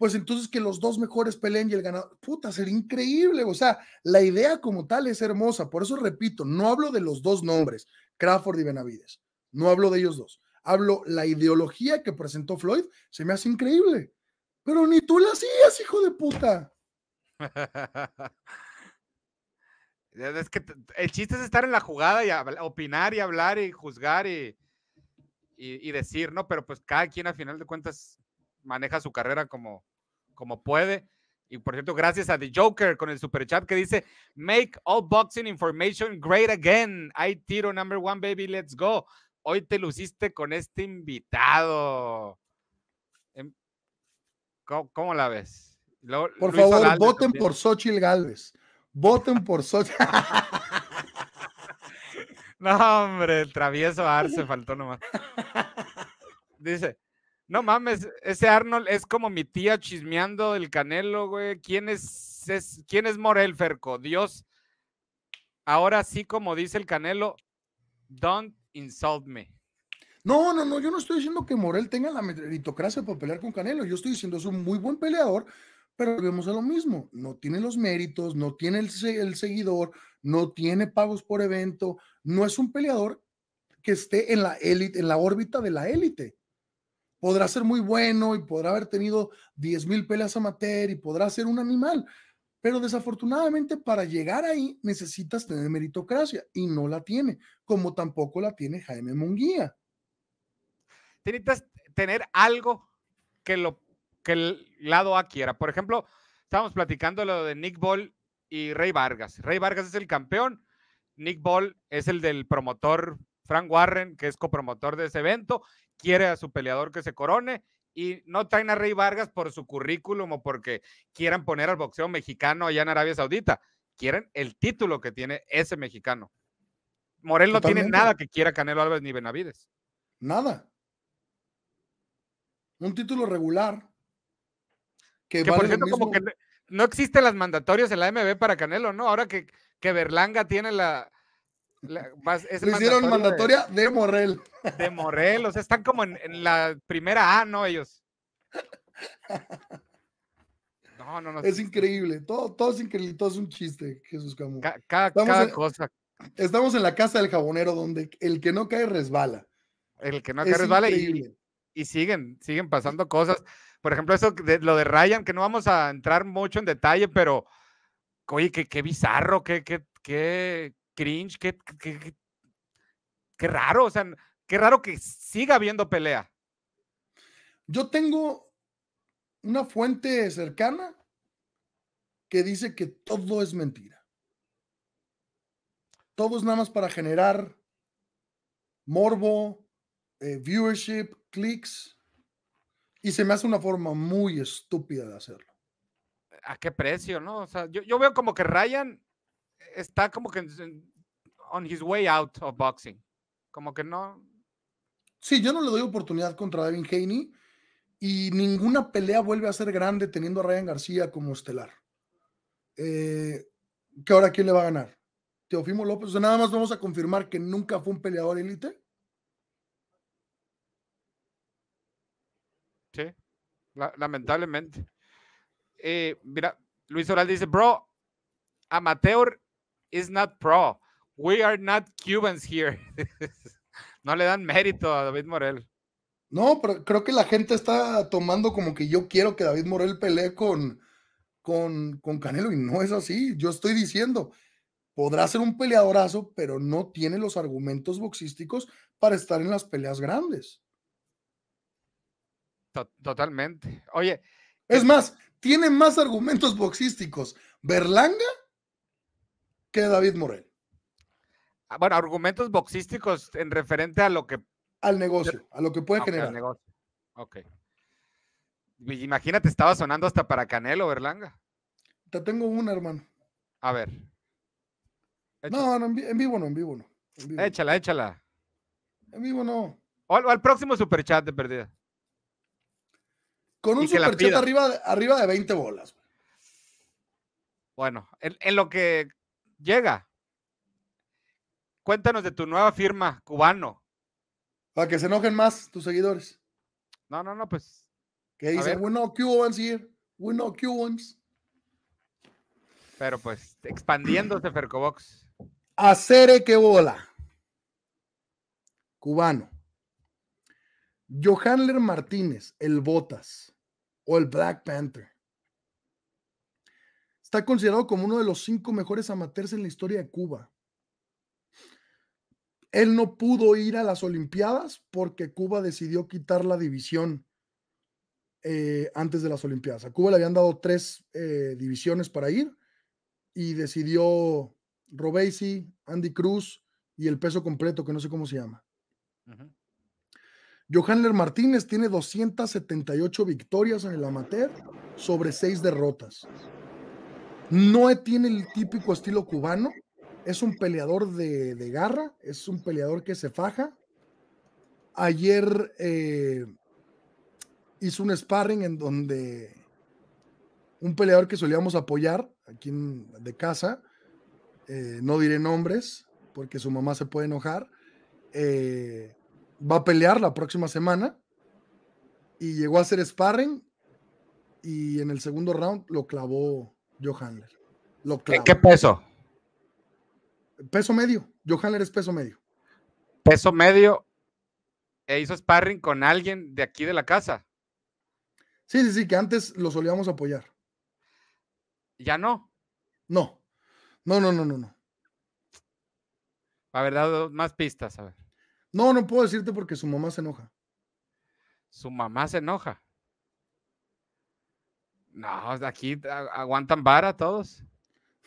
pues entonces que los dos mejores peleen y el ganador. Puta, sería increíble. O sea, la idea como tal es hermosa. Por eso repito, no hablo de los dos nombres, Crawford y Benavides. No hablo de ellos dos. Hablo la ideología que presentó Floyd, se me hace increíble. Pero ni tú la hacías, hijo de puta. Es que el chiste es estar en la jugada y opinar y hablar y juzgar y, y, decir, ¿no? Pero pues cada quien a final de cuentas maneja su carrera como, como puede. Y por cierto, gracias a The Joker con el super chat que dice: Make all boxing information great again. I tiro number one, baby, let's go. Hoy te luciste con este invitado. Em, ¿Cómo, la ves? por favor, voten por Xochitl Galvez. Voten por Xochitl. no, hombre, travieso Arce faltó nomás. Dice, no mames, ese Arnold es como mi tía chismeando el canelo, güey. ¿Quién es, ¿Quién es Morel Ferco? Dios. Ahora sí, como dice el canelo, don't insult me. No, no, no, yo no estoy diciendo que Morel tenga la meritocracia para pelear con Canelo. Yo estoy diciendo es un muy buen peleador, pero vemos a lo mismo. No tiene los méritos, no tiene el, el seguidor, no tiene pagos por evento, no es un peleador que esté en la élite, en la órbita de la élite podrá ser muy bueno y podrá haber tenido 10.000 mil peleas amateur y podrá ser un animal, pero desafortunadamente para llegar ahí necesitas tener meritocracia y no la tiene, como tampoco la tiene Jaime Munguía. que tener algo que, lo, que el lado A quiera. Por ejemplo, estábamos platicando lo de Nick Ball y Rey Vargas. Rey Vargas es el campeón, Nick Ball es el del promotor Frank Warren, que es copromotor de ese evento, quiere a su peleador que se corone y no traen a Rey Vargas por su currículum o porque quieran poner al boxeo mexicano allá en Arabia Saudita. Quieren el título que tiene ese mexicano. Morel no tiene nada que quiera Canelo Álvarez ni Benavides. Nada. Un título regular. Que, por cierto, como que no existen las mandatorias en la MB para Canelo, ¿no? Ahora que, que Berlanga tiene la, lo hicieron mandatoria de, de, De Morrel, o sea, están como en, la primera A, ¿no? Ellos. No, no, no. Es increíble. Todo, todo es increíble. Todo es un chiste, Jesús cada, cosa. Estamos en la casa del jabonero donde el que no cae resbala. El que no cae resbala y, siguen, siguen pasando cosas. Por ejemplo, eso de, lo de Ryan, que no vamos a entrar mucho en detalle, pero oye, qué, bizarro, qué, qué, cringe, qué, qué, raro, o sea, qué raro que siga habiendo pelea. Yo tengo una fuente cercana que dice que todo es mentira. Todo es nada más para generar morbo, eh, viewership, clics. Y se me hace una forma muy estúpida de hacerlo. ¿A qué precio, no? O sea, yo, yo veo como que Ryan está como que on his way out of boxing. Como que no. Sí, yo no le doy oportunidad contra Devin Haney y ninguna pelea vuelve a ser grande teniendo a Ryan García como estelar. Eh, ¿Qué ahora quién le va a ganar? Teofimo López. nada más vamos a confirmar que nunca fue un peleador élite. Sí, lamentablemente. Eh, mira, Luis Oral dice, bro, amateur is not pro. We are not Cubans here. no le dan mérito a David Morel. No, pero creo que la gente está tomando como que yo quiero que David Morel pelee con, con, con Canelo y no es así. Yo estoy diciendo, podrá ser un peleadorazo, pero no tiene los argumentos boxísticos para estar en las peleas grandes. Totalmente. Oye. Es más, tiene más argumentos boxísticos Berlanga que David Morel. Ah, bueno, argumentos boxísticos en referente a lo que... Al negocio, a lo que puede generar. Al negocio. Ok. Imagínate, estaba sonando hasta para Canelo, Berlanga. Te tengo una, hermano. A ver. No, en vivo no, en vivo no. Échala, échala. En vivo no. O al, próximo superchat de perdida. Con un superchat arriba, arriba de 20 bolas. Bueno, en lo que llega, cuéntanos de tu nueva firma, cubano. Para que se enojen más tus seguidores. No, no, no, pues. Que dicen, we know Cubans here, we know Cubans. Pero pues, expandiéndose Fercobox. Acere que bola. Cubano. Johanler Martínez, el Botas o el Black Panther. Está considerado como uno de los cinco mejores amateurs en la historia de Cuba. Él no pudo ir a las Olimpiadas porque Cuba decidió quitar la división eh, antes de las Olimpiadas. A Cuba le habían dado tres eh, divisiones para ir y decidió Robesi, Andy Cruz y el peso completo, que no sé cómo se llama. Johanler Martínez tiene 278 victorias en el amateur sobre seis derrotas. No tiene el típico estilo cubano, es un peleador de, garra, es un peleador que se faja. Ayer eh, hizo un sparring en donde un peleador que solíamos apoyar aquí de casa, eh, no diré nombres porque su mamá se puede enojar, eh, va a pelear la próxima semana y llegó a hacer sparring y en el segundo round lo clavó Joe ¿Qué, peso? Peso medio. Johanner es peso medio. Peso medio. E hizo sparring con alguien de aquí de la casa. Sí, sí, sí, que antes lo solíamos apoyar. ¿Ya no? No. No, no, no, no, no. A ver, dado más pistas, a ver. No, no puedo decirte porque su mamá se enoja. Su mamá se enoja. No, aquí aguantan vara todos.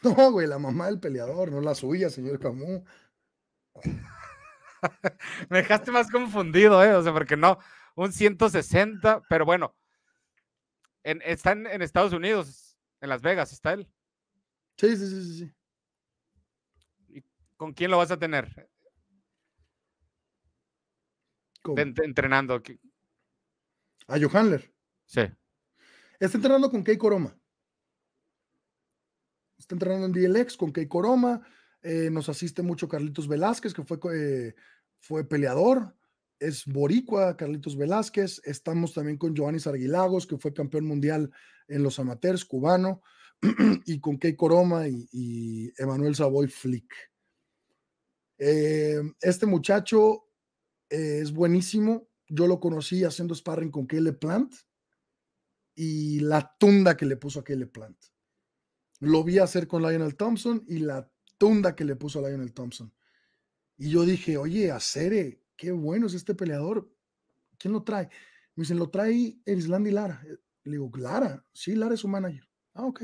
No, güey, la mamá del peleador, no la suya, señor Camus. Me dejaste más confundido, ¿eh? O sea, porque no, un 160, pero bueno, está están en Estados Unidos, en Las Vegas, ¿está él? Sí, sí, sí, sí. ¿Y ¿Con quién lo vas a tener? entrenando. ¿A Johanler? Sí. Está entrenando con Keiko Roma está entrenando en DLX con Kei Coroma. Eh, nos asiste mucho Carlitos Velázquez, que fue, eh, fue peleador, es boricua Carlitos Velázquez, estamos también con Giovanni Sarguilagos, que fue campeón mundial en los amateurs cubano, y con Kei Coroma y, Emanuel Savoy Flick. Eh, este muchacho es buenísimo, yo lo conocí haciendo sparring con Le Plant y la tunda que le puso a Le Plant. Lo vi hacer con Lionel Thompson y la tunda que le puso a Lionel Thompson. Y yo dije, oye, Acere, qué bueno es este peleador. ¿Quién lo trae? Me dicen, lo trae y Lara. Eh, le digo, Lara, sí, Lara es su manager. Ah, ok.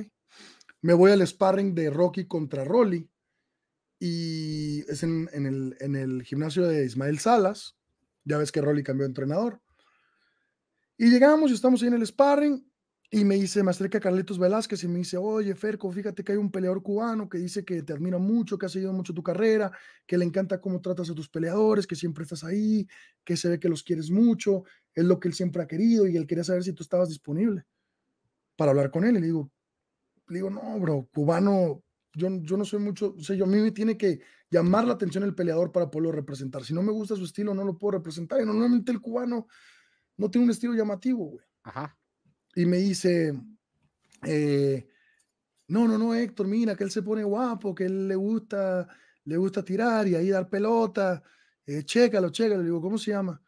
Me voy al sparring de Rocky contra Rolly y es en, el, en el gimnasio de Ismael Salas. Ya ves que Rolly cambió de entrenador. Y llegamos y estamos ahí en el sparring y me dice, me acerca Carlitos Velázquez y me dice, oye, Ferco, fíjate que hay un peleador cubano que dice que te admira mucho, que ha seguido mucho tu carrera, que le encanta cómo tratas a tus peleadores, que siempre estás ahí, que se ve que los quieres mucho, es lo que él siempre ha querido y él quería saber si tú estabas disponible para hablar con él. Y digo, digo, no, bro, cubano, yo, yo no soy mucho, o sea, yo a mí me tiene que llamar la atención el peleador para poderlo representar. Si no me gusta su estilo, no lo puedo representar. Y normalmente el cubano no tiene un estilo llamativo, güey. Ajá y me dice, eh, no, no, no, Héctor, mira, que él se pone guapo, que él le gusta, le gusta tirar y ahí dar pelota, eh, chécalo, chécalo. Le digo, ¿cómo se llama?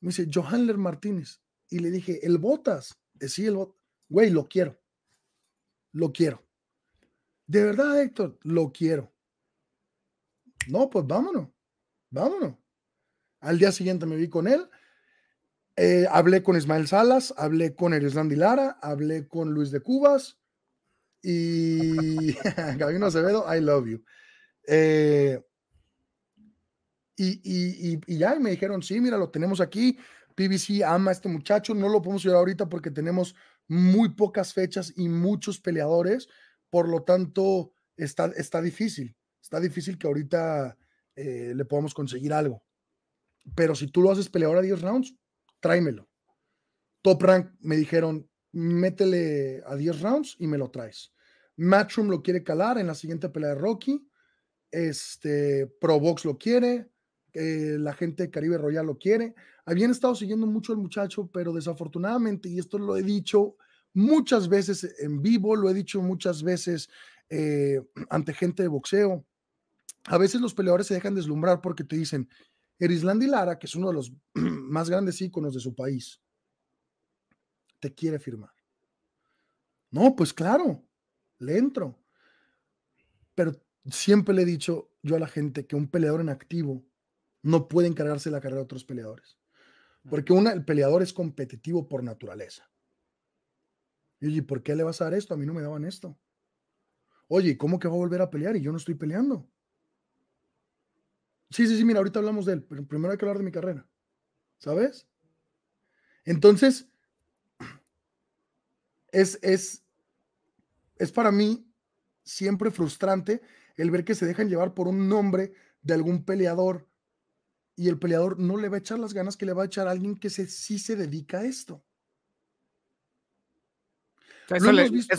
Me dice, Johanler Martínez. Y le dije, ¿el Botas? decía eh, el Botas. Güey, lo quiero. Lo quiero. De verdad, Héctor, lo quiero. No, pues vámonos. Vámonos. Al día siguiente me vi con él eh, hablé con Ismael Salas, hablé con Erislandi Lara, hablé con Luis de Cubas y Gabino Acevedo, I love you. Eh, y, y, y, ya, me dijeron, sí, mira, lo tenemos aquí. PBC ama a este muchacho, no lo podemos llevar ahorita porque tenemos muy pocas fechas y muchos peleadores, por lo tanto, está, está difícil, está difícil que ahorita eh, le podamos conseguir algo. Pero si tú lo haces peleador a 10 rounds, tráemelo. Top Rank me dijeron, métele a 10 rounds y me lo traes. Matchroom lo quiere calar en la siguiente pelea de Rocky. Este, Box lo quiere. Eh, la gente de Caribe Royal lo quiere. Habían estado siguiendo mucho al muchacho, pero desafortunadamente, y esto lo he dicho muchas veces en vivo, lo he dicho muchas veces eh, ante gente de boxeo, a veces los peleadores se dejan deslumbrar porque te dicen, y Lara, que es uno de los más grandes íconos de su país, te quiere firmar. No, pues claro, le entro. Pero siempre le he dicho yo a la gente que un peleador en activo no puede encargarse de la carrera de otros peleadores. Porque el peleador es competitivo por naturaleza. oye, ¿por qué le vas a dar esto? A mí no me daban esto. Oye, ¿cómo que va a volver a pelear? Y yo no estoy peleando. Sí, sí, sí, mira, ahorita hablamos de él, pero primero hay que hablar de mi carrera. ¿Sabes? Entonces, es, es, es para mí siempre frustrante el ver que se dejan llevar por un nombre de algún peleador y el peleador no le va a echar las ganas que le va a echar a alguien que se, sí se dedica a esto. Eso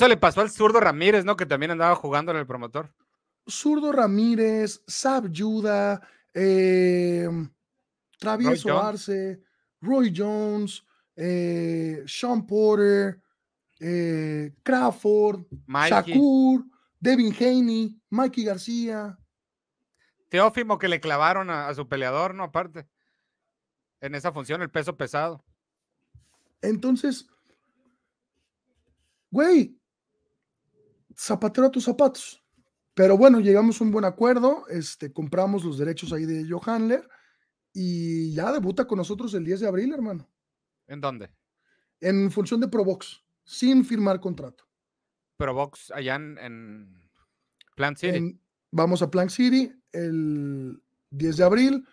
le, pasó al zurdo Ramírez, ¿no? Que también andaba jugando en el promotor. Zurdo Ramírez, Sab Yuda, eh, Travieso Roy Roy Jones, eh, Sean Porter, eh, Crawford, Shakur, Devin Haney, Mikey García. Teófimo que le clavaron a, su peleador, ¿no? Aparte, en esa función, el peso pesado. Entonces, güey, zapatero a tus zapatos. Pero bueno, llegamos a un buen acuerdo, este, compramos los derechos ahí de Handler y ya debuta con nosotros el 10 de abril, hermano. ¿En dónde? En función de Provox, sin firmar contrato. Provox allá en, Plan City. vamos a Plan City el 10 de abril.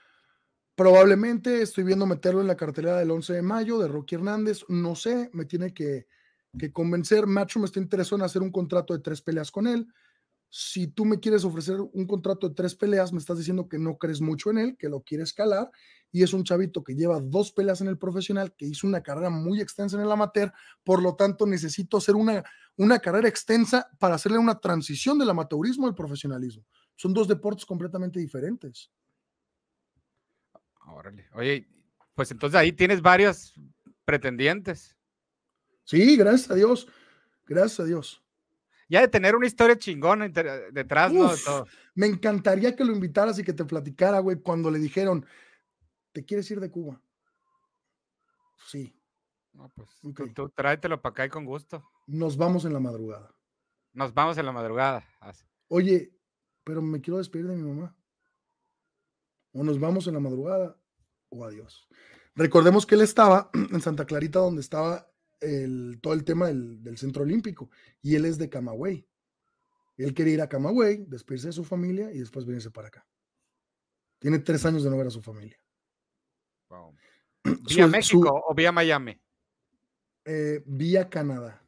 Probablemente estoy viendo meterlo en la cartelera del 11 de mayo de Rocky Hernández. No sé, me tiene que, que convencer. Macho me está interesado en hacer un contrato de tres peleas con él si tú me quieres ofrecer un contrato de tres peleas, me estás diciendo que no crees mucho en él, que lo quiere escalar y es un chavito que lleva dos peleas en el profesional, que hizo una carrera muy extensa en el amateur, por lo tanto necesito hacer una, una carrera extensa para hacerle una transición del amateurismo al profesionalismo. Son dos deportes completamente diferentes. Órale. Oye, pues entonces ahí tienes varios pretendientes. Sí, gracias a Dios. Gracias a Dios ya de tener una historia chingona detrás, ¿no? todo. Me encantaría que lo invitaras y que te platicara, güey, cuando le dijeron, ¿te quieres ir de Cuba? Sí. No, pues tú, tráetelo para acá y con gusto. Nos vamos en la madrugada. Nos vamos en la madrugada. Oye, pero me quiero despedir de mi mamá. O nos vamos en la madrugada o adiós. Recordemos que él estaba en Santa Clarita, donde estaba el, todo el tema del, Centro Olímpico y él es de Camagüey. Él quiere ir a Camagüey, despedirse de su familia y después venirse para acá. Tiene tres años de no ver a su familia. ¿Vía México o vía Miami? Eh, vía Canadá.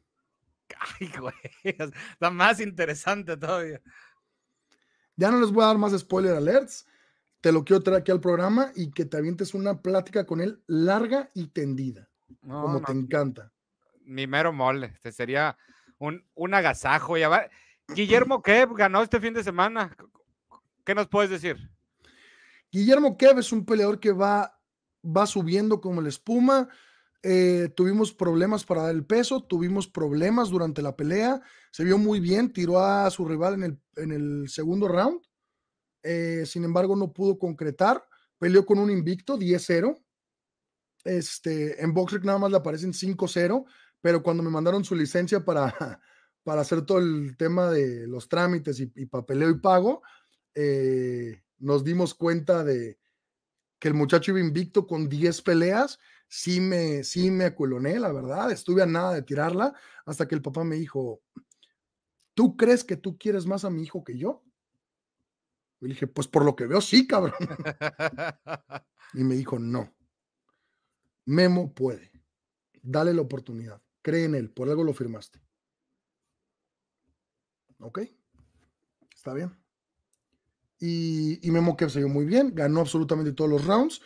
la más interesante todavía. Ya no les voy a dar más spoiler alerts. Te lo quiero traer aquí al programa y que te avientes una plática con él larga y tendida. como te encanta mi mero mole. Este sería un, un agasajo. Ya Guillermo Kev ganó este fin de semana. ¿Qué nos puedes decir? Guillermo Kev es un peleador que va, va subiendo como la espuma. Eh, tuvimos problemas para dar el peso, tuvimos problemas durante la pelea. Se vio muy bien, tiró a su rival en el, en el segundo round. Eh, sin embargo, no pudo concretar. Peleó con un invicto, 10-0. Este, en Boxrec nada más le aparecen 5-0 pero cuando me mandaron su licencia para, para hacer todo el tema de los trámites y, papeleo y pago, eh, nos dimos cuenta de que el muchacho iba invicto con 10 peleas. Sí me, sí me la verdad. Estuve a nada de tirarla hasta que el papá me dijo, ¿tú crees que tú quieres más a mi hijo que yo? Y le dije, pues por lo que veo, sí, cabrón. y me dijo, no. Memo puede. Dale la oportunidad cree en él, por algo lo firmaste. ¿Ok? Está bien. Y, Memo Kev se dio muy bien, ganó absolutamente todos los rounds.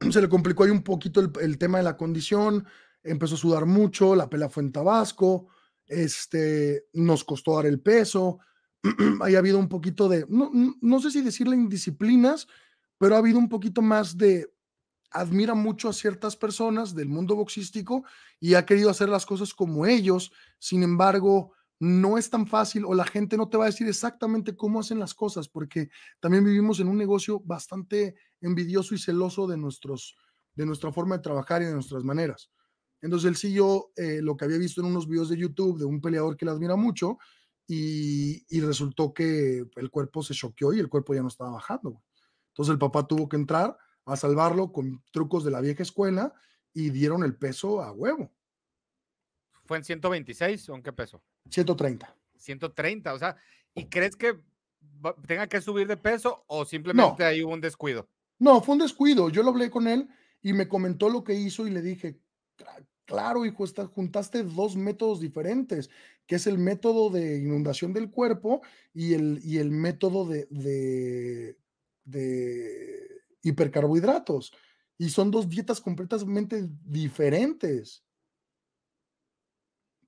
Se le complicó ahí un poquito el, tema de la condición, empezó a sudar mucho, la pela fue en Tabasco, este, nos costó dar el peso, ahí ha habido un poquito de, no sé si decirle indisciplinas, pero ha habido un poquito más de, admira mucho a ciertas personas del mundo boxístico y ha querido hacer las cosas como ellos. Sin embargo, no es tan fácil o la gente no te va a decir exactamente cómo hacen las cosas, porque también vivimos en un negocio bastante envidioso y celoso de, nuestros, de nuestra forma de trabajar y de nuestras maneras. Entonces él siguió e eh, lo que había visto en unos videos de YouTube de un peleador que le admira mucho y, y resultó que el cuerpo se choqueó y el cuerpo ya no estaba bajando. Entonces el papá tuvo que entrar a salvarlo con trucos de la vieja escuela y dieron el peso a huevo. ¿Fue en 126 o en qué peso? 130. 130, o sea, ¿y crees que tenga que subir de peso o simplemente hay ahí un descuido? No, fue un descuido. Yo lo hablé con él y me comentó lo que hizo y le dije, claro, hijo, juntaste dos métodos diferentes, que es el método de inundación del cuerpo y el, y el método de, de hipercarbohidratos. Y son dos dietas completamente diferentes.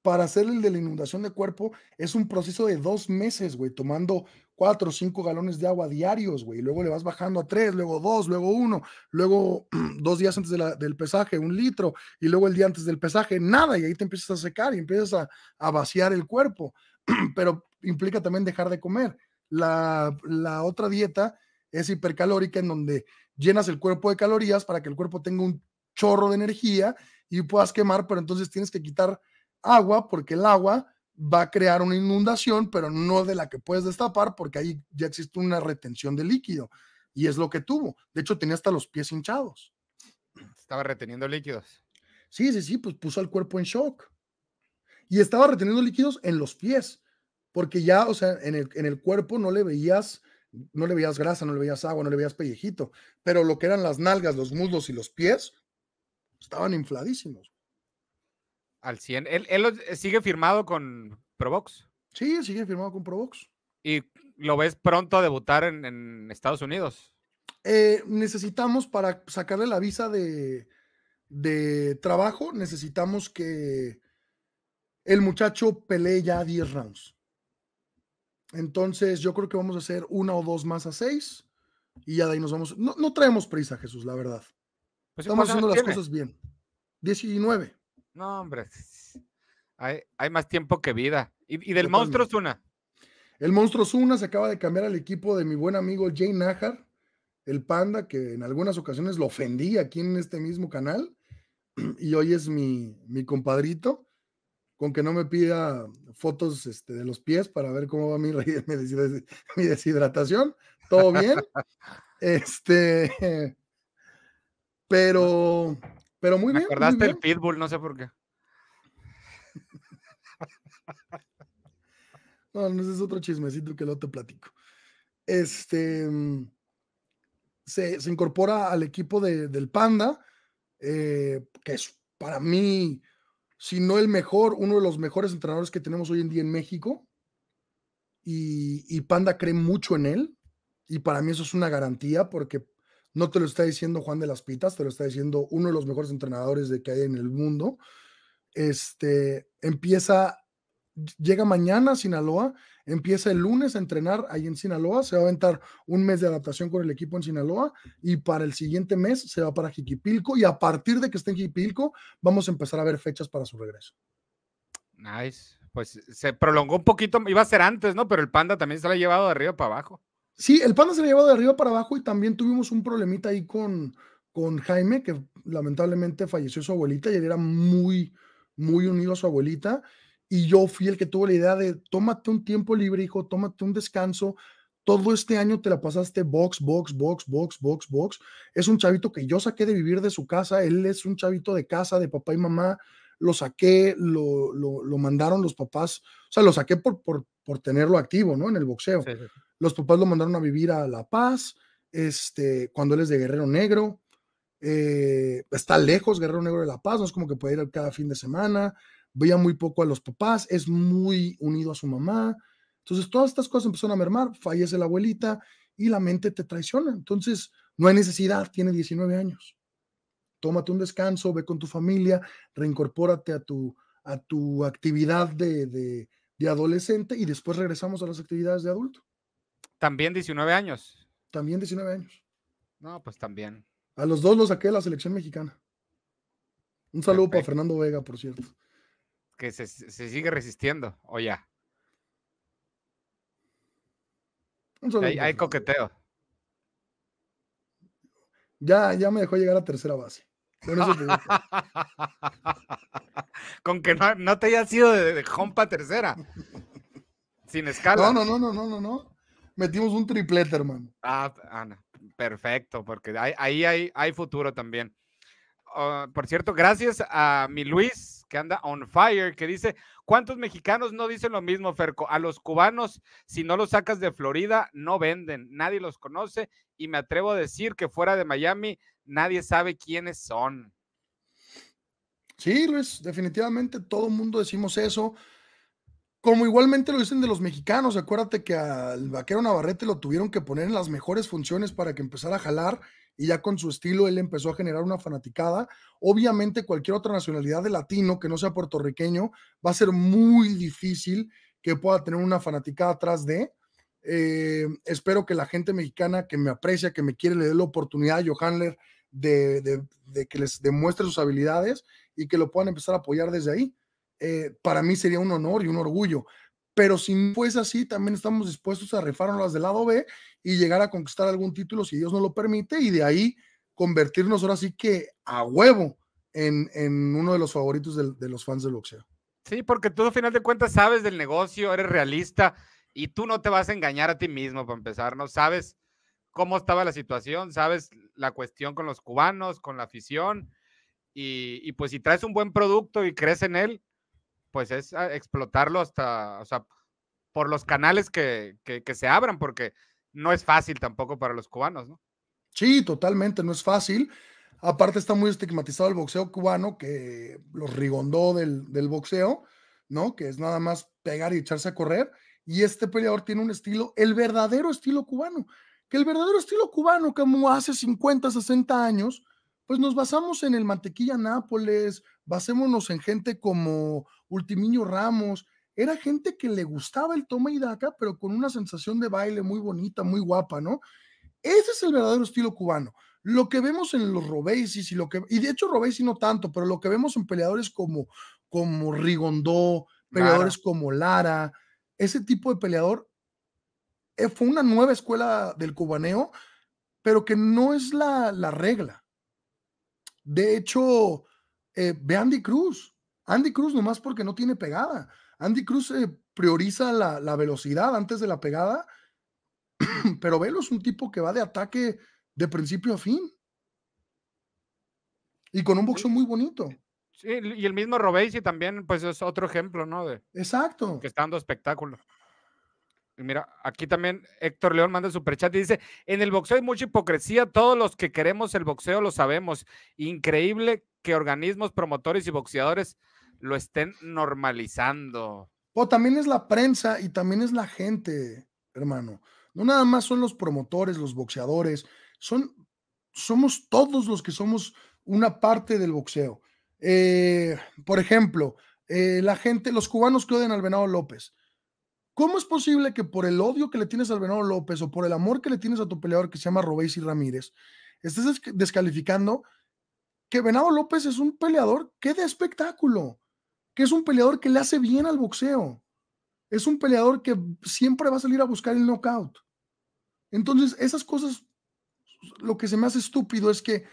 Para hacer el de la inundación de cuerpo es un proceso de dos meses, güey, tomando cuatro o cinco galones de agua diarios, güey. Luego le vas bajando a tres, luego dos, luego uno, luego dos días antes del pesaje, un litro, y luego el día antes del pesaje, nada, y ahí te empiezas a secar y empiezas a, vaciar el cuerpo. Pero implica también dejar de comer. La, la otra dieta es hipercalórica, en donde llenas el cuerpo de calorías para que el cuerpo tenga un chorro de energía y puedas quemar, pero entonces tienes que quitar agua porque el agua va a crear una inundación, pero no de la que puedes destapar porque ahí ya existe una retención de líquido y es lo que tuvo. De hecho, tenía hasta los pies hinchados. Estaba reteniendo líquidos. Sí, sí, sí, pues puso al cuerpo en shock. Y estaba reteniendo líquidos en los pies, porque ya, o sea, en el, en el cuerpo no le veías no le veías grasa, no le veías agua, no le veías pellejito, pero lo que eran las nalgas, los muslos y los pies estaban infladísimos. Al 100. ¿Él, eh, sigue firmado con Provox? Sí, sigue firmado con Provox. ¿Y lo ves pronto a debutar en, Estados Unidos? Eh, necesitamos para sacarle la visa de, de trabajo, necesitamos que el muchacho pelee ya 10 rounds. Entonces, yo creo que vamos a hacer una o dos más a seis y ya de ahí nos vamos. No, traemos prisa, Jesús, la verdad. Pues Estamos pues, haciendo las cosas bien. 19. No, hombre. Hay, más tiempo que vida. ¿Y, del monstruo Zuna? El monstruo una se acaba de cambiar al equipo de mi buen amigo Jay Najar, el panda, que en algunas ocasiones lo ofendí aquí en este mismo canal. Y hoy es mi, mi compadrito con que no me pida fotos este, de los pies para ver cómo va mi, deshidratación. Todo bien. este, pero, pero muy bien. Me acordaste pitbull, no sé por qué. no, ese es otro chismecito que luego te platico. Este mm, se, incorpora al equipo del Panda, eh, que es para mí sino el mejor, uno de los mejores entrenadores que tenemos hoy en día en México. Y, Panda cree mucho en él. Y para mí eso es una garantía porque no te lo está diciendo Juan de las Pitas, te lo está diciendo uno de los mejores entrenadores de que hay en el mundo. Este empieza llega mañana a Sinaloa, empieza el lunes a entrenar ahí en Sinaloa, se va a aventar un mes de adaptación con el equipo en Sinaloa y para el siguiente mes se va para Jiquipilco y a partir de que esté en Jiquipilco vamos a empezar a ver fechas para su regreso. Nice, pues se prolongó un poquito, iba a ser antes, ¿no? Pero el Panda también se lo ha llevado de arriba para abajo. Sí, el Panda se lo ha llevado de arriba para abajo y también tuvimos un problemita ahí con, con Jaime, que lamentablemente falleció su abuelita y él era muy, muy unido a su abuelita y yo fui el que tuvo la idea de tómate un tiempo libre, hijo, tómate un descanso. Todo este año te la pasaste box, box, box, box, box, box. Es un chavito que yo saqué de vivir de su casa. Él es un chavito de casa, de papá y mamá. Lo saqué, lo, lo, mandaron los papás. O sea, lo saqué por, por, por tenerlo activo, ¿no? En el boxeo. Los papás lo mandaron a vivir a La Paz, este, cuando él es de Guerrero Negro. Eh, está lejos Guerrero Negro de La Paz, no es como que puede ir cada fin de semana veía muy poco a los papás, es muy unido a su mamá. Entonces, todas estas cosas empezaron a mermar, fallece la abuelita y la mente te traiciona. Entonces, no hay necesidad, tiene 19 años. Tómate un descanso, ve con tu familia, reincorpórate a tu, a tu actividad de, adolescente y después regresamos a las actividades de adulto. También 19 años. También 19 años. No, pues también. A los dos los saqué de la selección mexicana. Un saludo para Fernando Vega, por cierto que se, sigue resistiendo, o ya. Hay, coqueteo. Ya, ya me dejó llegar a tercera base. Con, que no, te haya sido de, jompa a tercera. Sin escala. No, no, no, no, no, no, Metimos un triplete, hermano. Ah, Ana, ah, perfecto, porque ahí hay, hay, futuro también. Ah, por cierto, gracias a mi Luis, que anda on fire, que dice, ¿cuántos mexicanos no dicen lo mismo, Ferco? A los cubanos, si no los sacas de Florida, no venden, nadie los conoce y me atrevo a decir que fuera de Miami, nadie sabe quiénes son. Sí, Luis, definitivamente todo el mundo decimos eso. Como igualmente lo dicen de los mexicanos, acuérdate que al vaquero Navarrete lo tuvieron que poner en las mejores funciones para que empezara a jalar y ya con su estilo él empezó a generar una fanaticada. Obviamente cualquier otra nacionalidad de latino que no sea puertorriqueño va a ser muy difícil que pueda tener una fanaticada atrás de. Eh, espero que la gente mexicana que me aprecia, que me quiere, le dé la oportunidad a Johanler de, de, que les demuestre sus habilidades y que lo puedan empezar a apoyar desde ahí. Eh, para mí sería un honor y un orgullo pero si no es así, también estamos dispuestos a las del lado B y llegar a conquistar algún título si Dios nos lo permite y de ahí convertirnos ahora sí que a huevo en, uno de los favoritos de, los fans del boxeo. Sí, porque tú al final de cuentas sabes del negocio, eres realista y tú no te vas a engañar a ti mismo para empezar, ¿no? Sabes cómo estaba la situación, sabes la cuestión con los cubanos, con la afición y, y pues si traes un buen producto y crees en él, pues es ah, explotarlo hasta, o sea, por los canales que, que, se abran, porque no es fácil tampoco para los cubanos, ¿no? Sí, totalmente, no es fácil. Aparte está muy estigmatizado el boxeo cubano, que los rigondó del, del boxeo, ¿no? Que es nada más pegar y echarse a correr. Y este peleador tiene un estilo, el verdadero estilo cubano, que el verdadero estilo cubano, como hace 50, 60 años, pues nos basamos en el Mantequilla Nápoles, basémonos en gente como Ultimiño Ramos. Era gente que le gustaba el toma y daca, pero con una sensación de baile muy bonita, muy guapa, ¿no? Ese es el verdadero estilo cubano. Lo que vemos en los Robesis y lo que, y de hecho Robeisis no tanto, pero lo que vemos en peleadores como, como Rigondó, peleadores como Lara, ese tipo de peleador eh, fue una nueva escuela del cubaneo, pero que no es la regla. De hecho, eh, ve ve Andy Cruz. Andy Cruz nomás porque no tiene pegada. Andy Cruz prioriza la, velocidad antes de la pegada, pero Velo es un tipo que va de ataque de principio a fin. Y con un boxeo muy bonito. Sí, y el mismo Robesi también, pues es otro ejemplo, ¿no? Exacto. Que está dando espectáculo. Mira, aquí también Héctor León manda superchat y dice, en el boxeo hay mucha hipocresía, todos los que queremos el boxeo lo sabemos. Increíble que organismos, promotores y boxeadores lo estén normalizando. O también es la prensa y también es la gente, hermano. No nada más son los promotores, los boxeadores, son, somos todos los que somos una parte del boxeo. Eh, por ejemplo, eh, la gente, los cubanos que odian al Venado López, ¿Cómo es posible que por el odio que le tienes al Venado López o por el amor que le tienes a tu peleador que se llama Robéis Ramírez, estés descalificando que Venado López es un peleador que de espectáculo, que es un peleador que le hace bien al boxeo, es un peleador que siempre va a salir a buscar el knockout? Entonces, esas cosas, lo que se me hace estúpido es que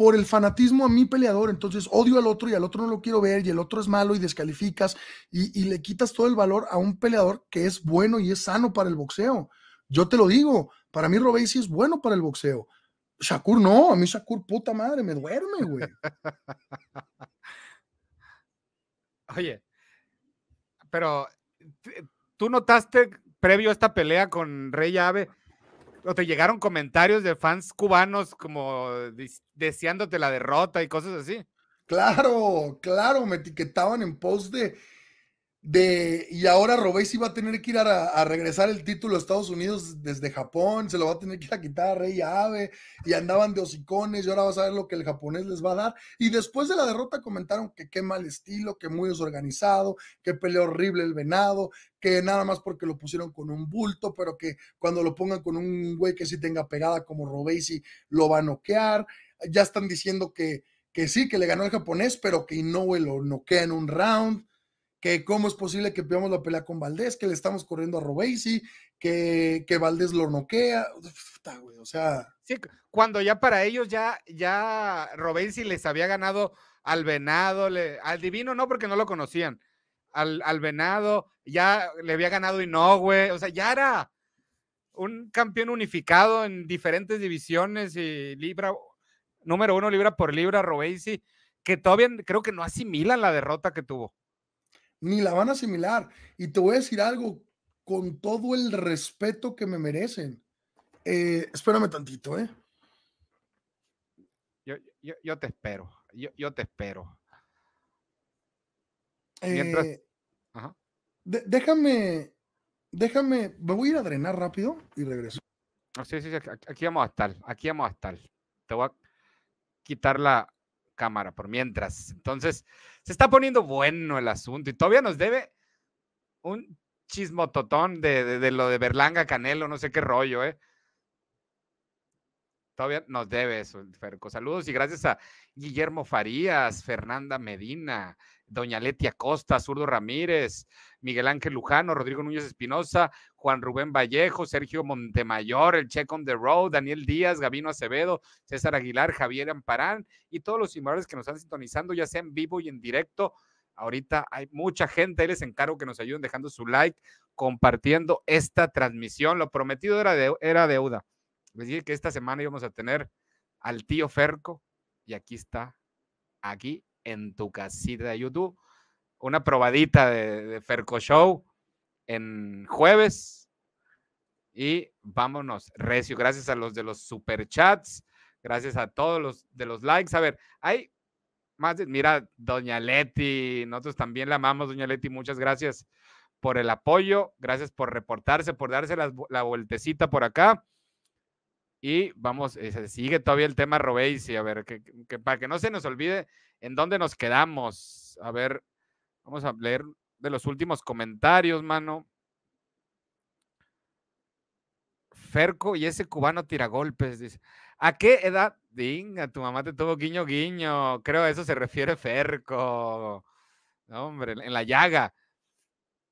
por el fanatismo a mi peleador, entonces odio al otro y al otro no lo quiero ver y el otro es malo y descalificas y, le quitas todo el valor a un peleador que es bueno y es sano para el boxeo. Yo te lo digo, para mí sí es bueno para el boxeo. Shakur no, a mí Shakur puta madre, me duerme, güey. Oye, pero eh, tú notaste previo a esta pelea con Rey Ave o te llegaron comentarios de fans cubanos como deseándote la derrota y cosas así. Claro, claro, me etiquetaban en post de de y ahora Robesi va a tener que ir a, regresar el título a Estados Unidos desde Japón, se lo va a tener que ir a quitar a Rey Ave y andaban de hocicones y ahora vas a ver lo que el japonés les va a dar. Y después de la derrota comentaron que qué mal estilo, que muy desorganizado, que pelea horrible el venado, que nada más porque lo pusieron con un bulto, pero que cuando lo pongan con un güey que sí tenga pegada como Robesi lo va a noquear. Ya están diciendo que, que sí, que le ganó el japonés, pero que Inoue lo noquea en un round que cómo es posible que veamos la pelea con Valdés, que le estamos corriendo a Robesi, que, que Valdés lo noquea. Puta, güey, o sea. Sí, cuando ya para ellos ya, ya Robesi les había ganado al Venado, al Divino no, porque no lo conocían. Al, Venado, ya le había ganado y güey. O sea, ya era un campeón unificado en diferentes divisiones y libra, número uno libra por libra, Robesi, que todavía creo que no asimilan la derrota que tuvo ni la van a asimilar. Y te voy a decir algo con todo el respeto que me merecen. Eh, espérame tantito, ¿eh? Yo, te espero, yo, te espero. Eh, Ajá. déjame, déjame, me voy a ir a drenar rápido y regreso. Ah, sí, sí, sí, aquí vamos a estar, aquí vamos a estar. Te voy a quitar la, cámara por mientras. Entonces, se está poniendo bueno el asunto y todavía nos debe un chismototón de, de, lo de Berlanga, Canelo, no sé qué rollo, ¿eh? Todavía nos debe eso, Ferco. Saludos y gracias a Guillermo Farías, Fernanda Medina, Doña Letia Acosta, Zurdo Ramírez, Miguel Ángel Lujano, Rodrigo Núñez Espinosa, Juan Rubén Vallejo, Sergio Montemayor, el Check on the Road, Daniel Díaz, Gabino Acevedo, César Aguilar, Javier Amparán y todos los simuladores que nos están sintonizando, ya sea en vivo y en directo. Ahorita hay mucha gente, ahí les encargo que nos ayuden dejando su like, compartiendo esta transmisión. Lo prometido era, era deuda. Les dije que esta semana íbamos a tener al tío Ferco y aquí está, aquí en tu casita de YouTube. Una probadita de, Ferco Show en jueves. Y vámonos, Recio. Gracias a los de los superchats. Gracias a todos los de los likes. A ver, hay más mira, Doña Leti, nosotros también la amamos, Doña Leti, muchas gracias por el apoyo, gracias por reportarse, por darse la, vueltecita por acá. Y vamos, eh, sigue todavía el tema Robey, a ver, para que no se nos olvide ¿En dónde nos quedamos? A ver, vamos a leer de los últimos comentarios, mano. Ferco y ese cubano tira golpes, dice. ¿A qué edad? Diga, tu mamá te tuvo guiño guiño. Creo a eso se refiere Ferco. hombre, en la llaga.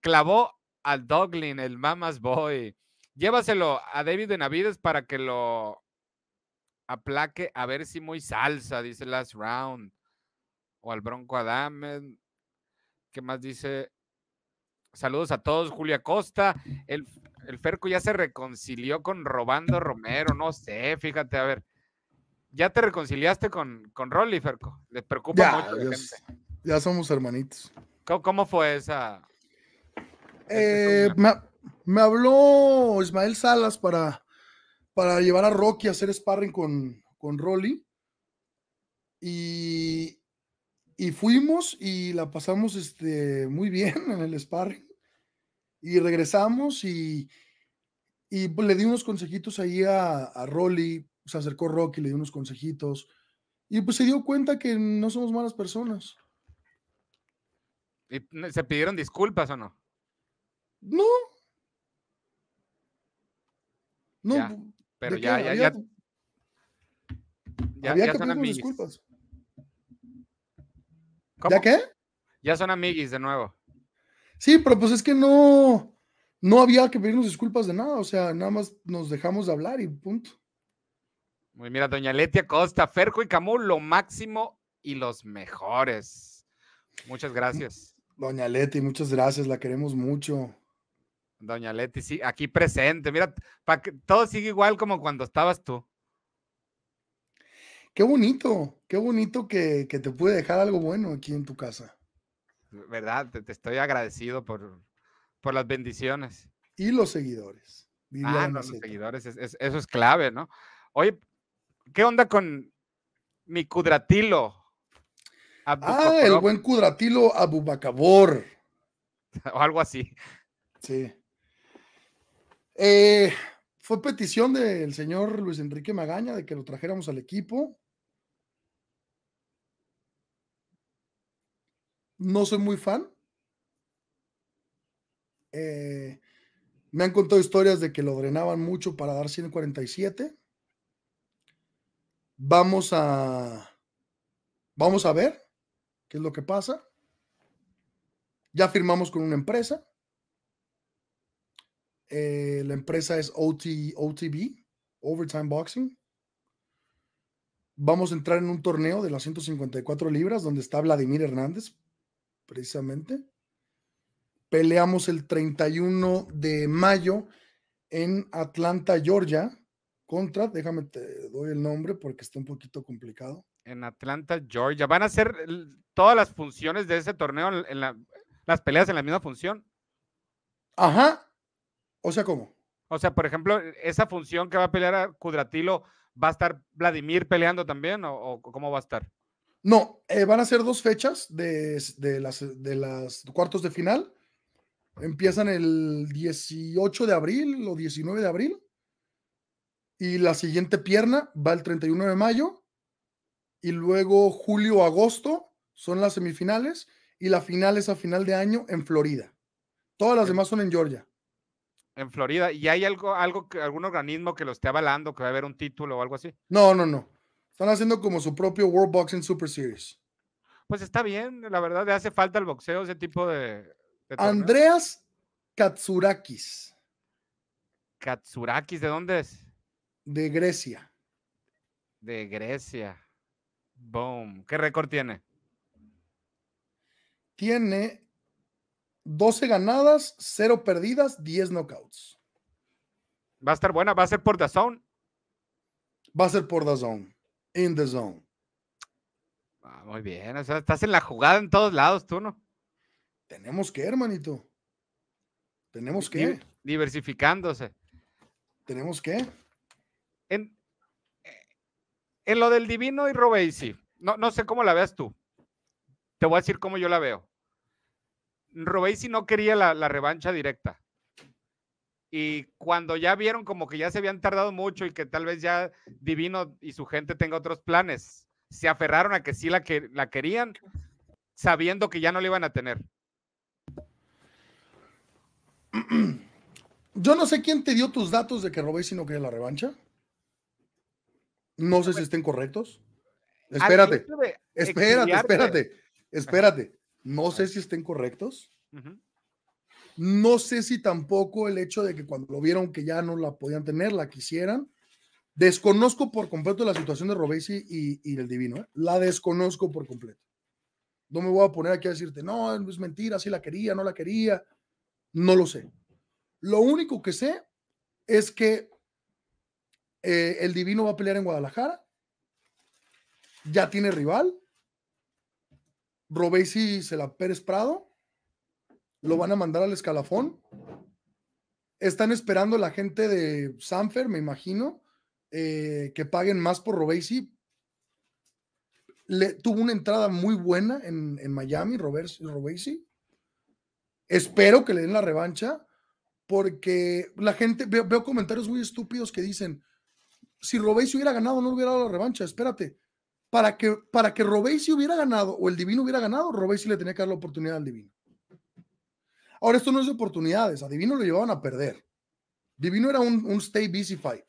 Clavó al Doglin, el Mamas Boy. Llévaselo a David de Navides para que lo aplaque a ver si muy salsa, dice Last Round o al Bronco Adames. ¿Qué más dice? Saludos a todos, Julia Costa. El, el Ferco ya se reconcilió con Robando Romero, no sé, fíjate, a ver. ¿Ya te reconciliaste con, con Rolly, Ferco? Le preocupa ya, mucho. Ya somos hermanitos. ¿Cómo, fue esa? Eh, me, habló Ismael Salas para, para llevar a Rocky a hacer sparring con, con Rolly. Y, y fuimos y la pasamos este, muy bien en el sparring. Y regresamos y, y pues, le di unos consejitos ahí a, a Rolly. Se acercó Rocky, le di unos consejitos. Y pues se dio cuenta que no somos malas personas. ¿Y se pidieron disculpas o no? No. No. pero ya, ya, ya, ya, había que pedirle disculpas. ¿Ya qué? Ya son amiguis de nuevo. Sí, pero pues es que no, no había que pedirnos disculpas de nada, o sea, nada más nos dejamos de hablar y punto. Muy mira, doña Letia Costa, Ferjo y Camus, lo máximo y los mejores. Muchas gracias. Doña Leti, muchas gracias, la queremos mucho. Doña Leti, sí, aquí presente. Mira, para que, todo sigue igual como cuando estabas tú. Qué bonito, qué bonito que, te pude dejar algo bueno aquí en tu casa. ¿Verdad? Te, estoy agradecido por, las bendiciones. Y los seguidores. Ah, los seguidores, eso es clave, ¿no? Oye, ¿qué onda con mi cudratilo? ah, el buen cudratilo Abubacabor. o algo así. Sí. Eh, fue petición del señor Luis Enrique Magaña de que lo trajéramos al equipo. no soy muy fan. Eh, me han contado historias de que lo drenaban mucho para dar 147. Vamos a. Vamos a ver qué es lo que pasa. Ya firmamos con una empresa. Eh, la empresa es OTB, Overtime Boxing. Vamos a entrar en un torneo de las 154 libras donde está Vladimir Hernández, precisamente. Peleamos el 31 de mayo en Atlanta, Georgia, contra, déjame te doy el nombre porque está un poquito complicado. En Atlanta, Georgia. ¿Van a ser todas las funciones de ese torneo, en las peleas en la misma función? Ajá. O sea, ¿cómo? O sea, por ejemplo, esa función que va a pelear a Cudratilo, ¿va a estar Vladimir peleando también o cómo va a estar? No, eh, van a ser dos fechas de, las, cuartos de final. Empiezan el 18 de abril o 19 de abril. Y la siguiente pierna va el 31 de mayo. Y luego julio-agosto son las semifinales. Y la final es a final de año en Florida. Todas las demás son en Georgia. En Florida. ¿Y hay algo, algo algún organismo que lo esté avalando, que va a haber un título o algo así? No, no, no. Están haciendo como su propio World Boxing Super Series. Pues está bien, la verdad, le hace falta al boxeo ese tipo de. Andreas Katsurakis. Katsurakis, ¿de dónde es? De Grecia. De Grecia. Boom. ¿Qué récord tiene? Tiene 12 ganadas, 0 perdidas, 10 knockouts. Va a estar buena, va a ser por The Va a ser por The en the zone. Ah, muy bien, o sea, estás en la jugada en todos lados, tú, ¿no? Tenemos que, hermanito. Tenemos que. Diversificándose. Tenemos que. En, eh, lo del Divino y Robeisi, no, no sé cómo la veas tú. Te voy a decir cómo yo la veo. si no quería la revancha directa y cuando ya vieron como que ya se habían tardado mucho y que tal vez ya Divino y su gente tenga otros planes, se aferraron a que sí la, que, la querían, sabiendo que ya no la iban a tener. Yo no sé quién te dio tus datos de que Robesi no quería la revancha. No sé si estén correctos. Espérate, espérate, espérate, espérate. No sé si estén correctos. No sé si tampoco el hecho de que cuando lo vieron que ya no la podían tener, la quisieran. Desconozco por completo la situación de Robesi y, el Divino. ¿eh? La desconozco por completo. No me voy a poner aquí a decirte, no, es mentira, si la quería, no la quería. No lo sé. Lo único que sé es que eh, el Divino va a pelear en Guadalajara. Ya tiene rival. Robesi se la Pérez Prado lo van a mandar al escalafón. Están esperando la gente de Sanfer, me imagino, eh, que paguen más por Robesi. Le, tuvo una entrada muy buena en, en Miami, Robesi. Espero que le den la revancha, porque la gente, veo, comentarios muy estúpidos que dicen, si Robesi hubiera ganado, no hubiera dado la revancha, espérate. Para que, para que hubiera ganado o el Divino hubiera ganado, Robesi le tenía que dar la oportunidad al Divino. Ahora, esto no es de oportunidades. A Divino lo llevaban a perder. Divino era un, stay busy fight.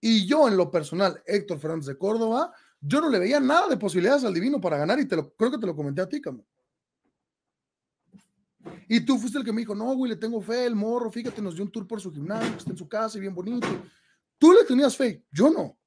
Y yo, en lo personal, Héctor Fernández de Córdoba, yo no le veía nada de posibilidades al Divino para ganar y te lo, creo que te lo comenté a ti, Camo. Y tú fuiste el que me dijo, no, güey, le tengo fe, el morro, fíjate, nos dio un tour por su gimnasio, está en su casa y bien bonito. Tú le tenías fe, yo no.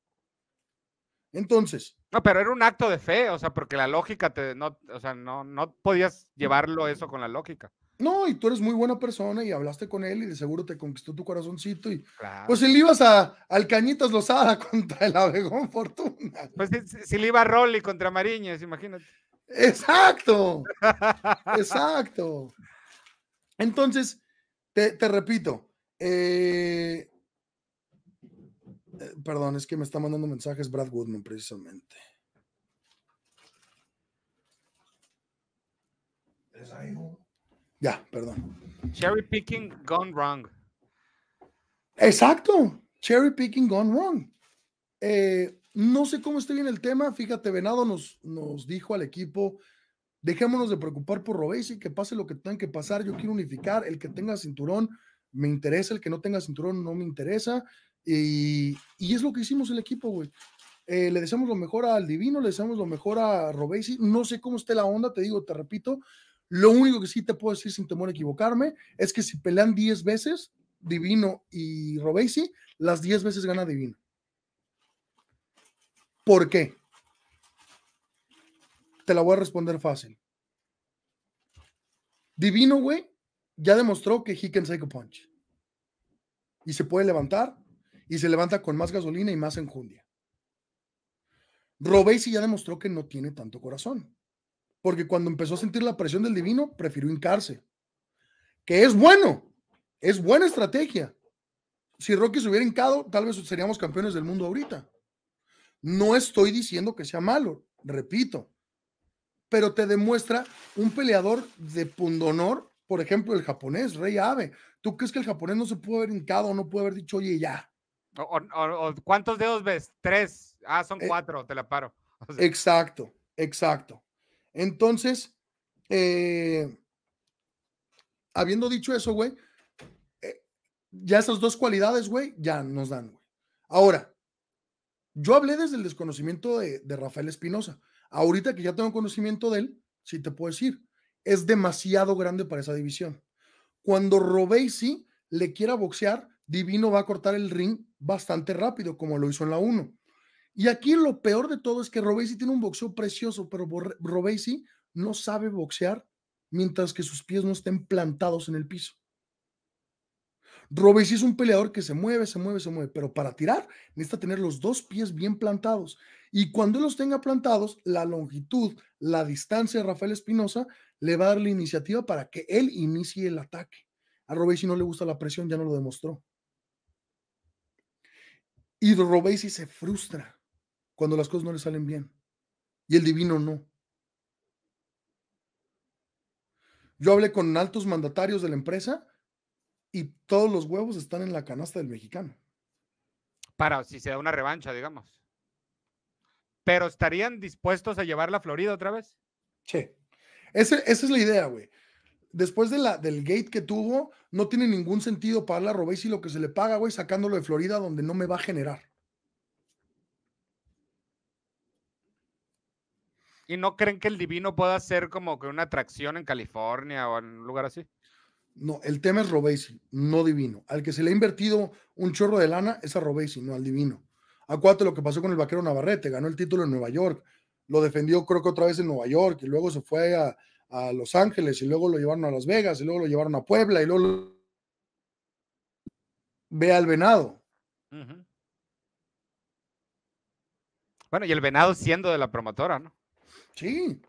Entonces. No, pero era un acto de fe, o sea, porque la lógica te, no, o sea, no, no podías llevarlo eso con la lógica. No, y tú eres muy buena persona y hablaste con él y de seguro te conquistó tu corazoncito. Y pues si le ibas a, al Cañitas Lozada contra el Abegón Fortuna. Pues si, le iba a Rolly contra Mariñas, imagínate. Exacto, exacto. Entonces, te, repito, eh, eh, perdón, es que me está mandando mensajes Brad Woodman, precisamente. ¿Es ahí? Ya, perdón. Cherry picking gone wrong. Exacto. Cherry picking gone wrong. Eh, no sé cómo esté bien el tema. Fíjate, Venado nos, nos dijo al equipo: dejémonos de preocupar por Robesi, que pase lo que tenga que pasar. Yo quiero unificar. El que tenga cinturón me interesa, el que no tenga cinturón no me interesa. Y, es lo que hicimos el equipo, güey. Eh, le deseamos lo mejor al Divino, le deseamos lo mejor a Robesi. No sé cómo esté la onda, te digo, te repito, lo único que sí te puedo decir sin temor a equivocarme es que si pelean 10 veces, Divino y Robesi, las 10 veces gana Divino. ¿Por qué? Te la voy a responder fácil. Divino, güey, ya demostró que he can take punch. Y se puede levantar, y se levanta con más gasolina y más enjundia. Robesi ya demostró que no tiene tanto corazón porque cuando empezó a sentir la presión del divino, prefirió hincarse. Que es bueno, es buena estrategia. Si Rocky se hubiera hincado, tal vez seríamos campeones del mundo ahorita. No estoy diciendo que sea malo, repito, pero te demuestra un peleador de pundonor, por ejemplo, el japonés, Rey Ave. ¿Tú crees que el japonés no se pudo haber hincado, no pudo haber dicho, oye, ya? ¿Cuántos dedos ves? Tres. Ah, son eh, cuatro, te la paro. Exacto, exacto. Entonces, eh, habiendo dicho eso, güey, eh, ya esas dos cualidades, güey, ya nos dan, güey. Ahora, yo hablé desde el desconocimiento de, Rafael Espinosa. Ahorita que ya tengo conocimiento de él, sí te puedo decir, es demasiado grande para esa división. Cuando sí le quiera boxear, Divino va a cortar el ring bastante rápido, como lo hizo en la 1. Y aquí lo peor de todo es que Robesi tiene un boxeo precioso, pero Robesi no sabe boxear mientras que sus pies no estén plantados en el piso. Robesi es un peleador que se mueve, se mueve, se mueve, pero para tirar necesita tener los dos pies bien plantados. Y cuando los tenga plantados, la longitud, la distancia de Rafael Espinosa le va a dar la iniciativa para que él inicie el ataque. A Robesi no le gusta la presión, ya no lo demostró. Y Robesi se frustra cuando las cosas no le salen bien. Y el divino no. Yo hablé con altos mandatarios de la empresa y todos los huevos están en la canasta del mexicano. Para, si se da una revancha, digamos. Pero ¿estarían dispuestos a llevarla a Florida otra vez? Che. esa es la idea, güey. Después de la, del gate que tuvo, no tiene ningún sentido pagarle a si lo que se le paga, güey, sacándolo de Florida donde no me va a generar. ¿Y no creen que el divino pueda ser como que una atracción en California o en un lugar así? No, el tema es Robesi, no divino. Al que se le ha invertido un chorro de lana es a Robesi, no al divino. Acuérdate lo que pasó con el vaquero Navarrete, ganó el título en Nueva York, lo defendió creo que otra vez en Nueva York y luego se fue a, Los Ángeles y luego lo llevaron a Las Vegas y luego lo llevaron a Puebla y luego lo... ve al venado. Bueno, y el venado siendo de la promotora, ¿no? Sí.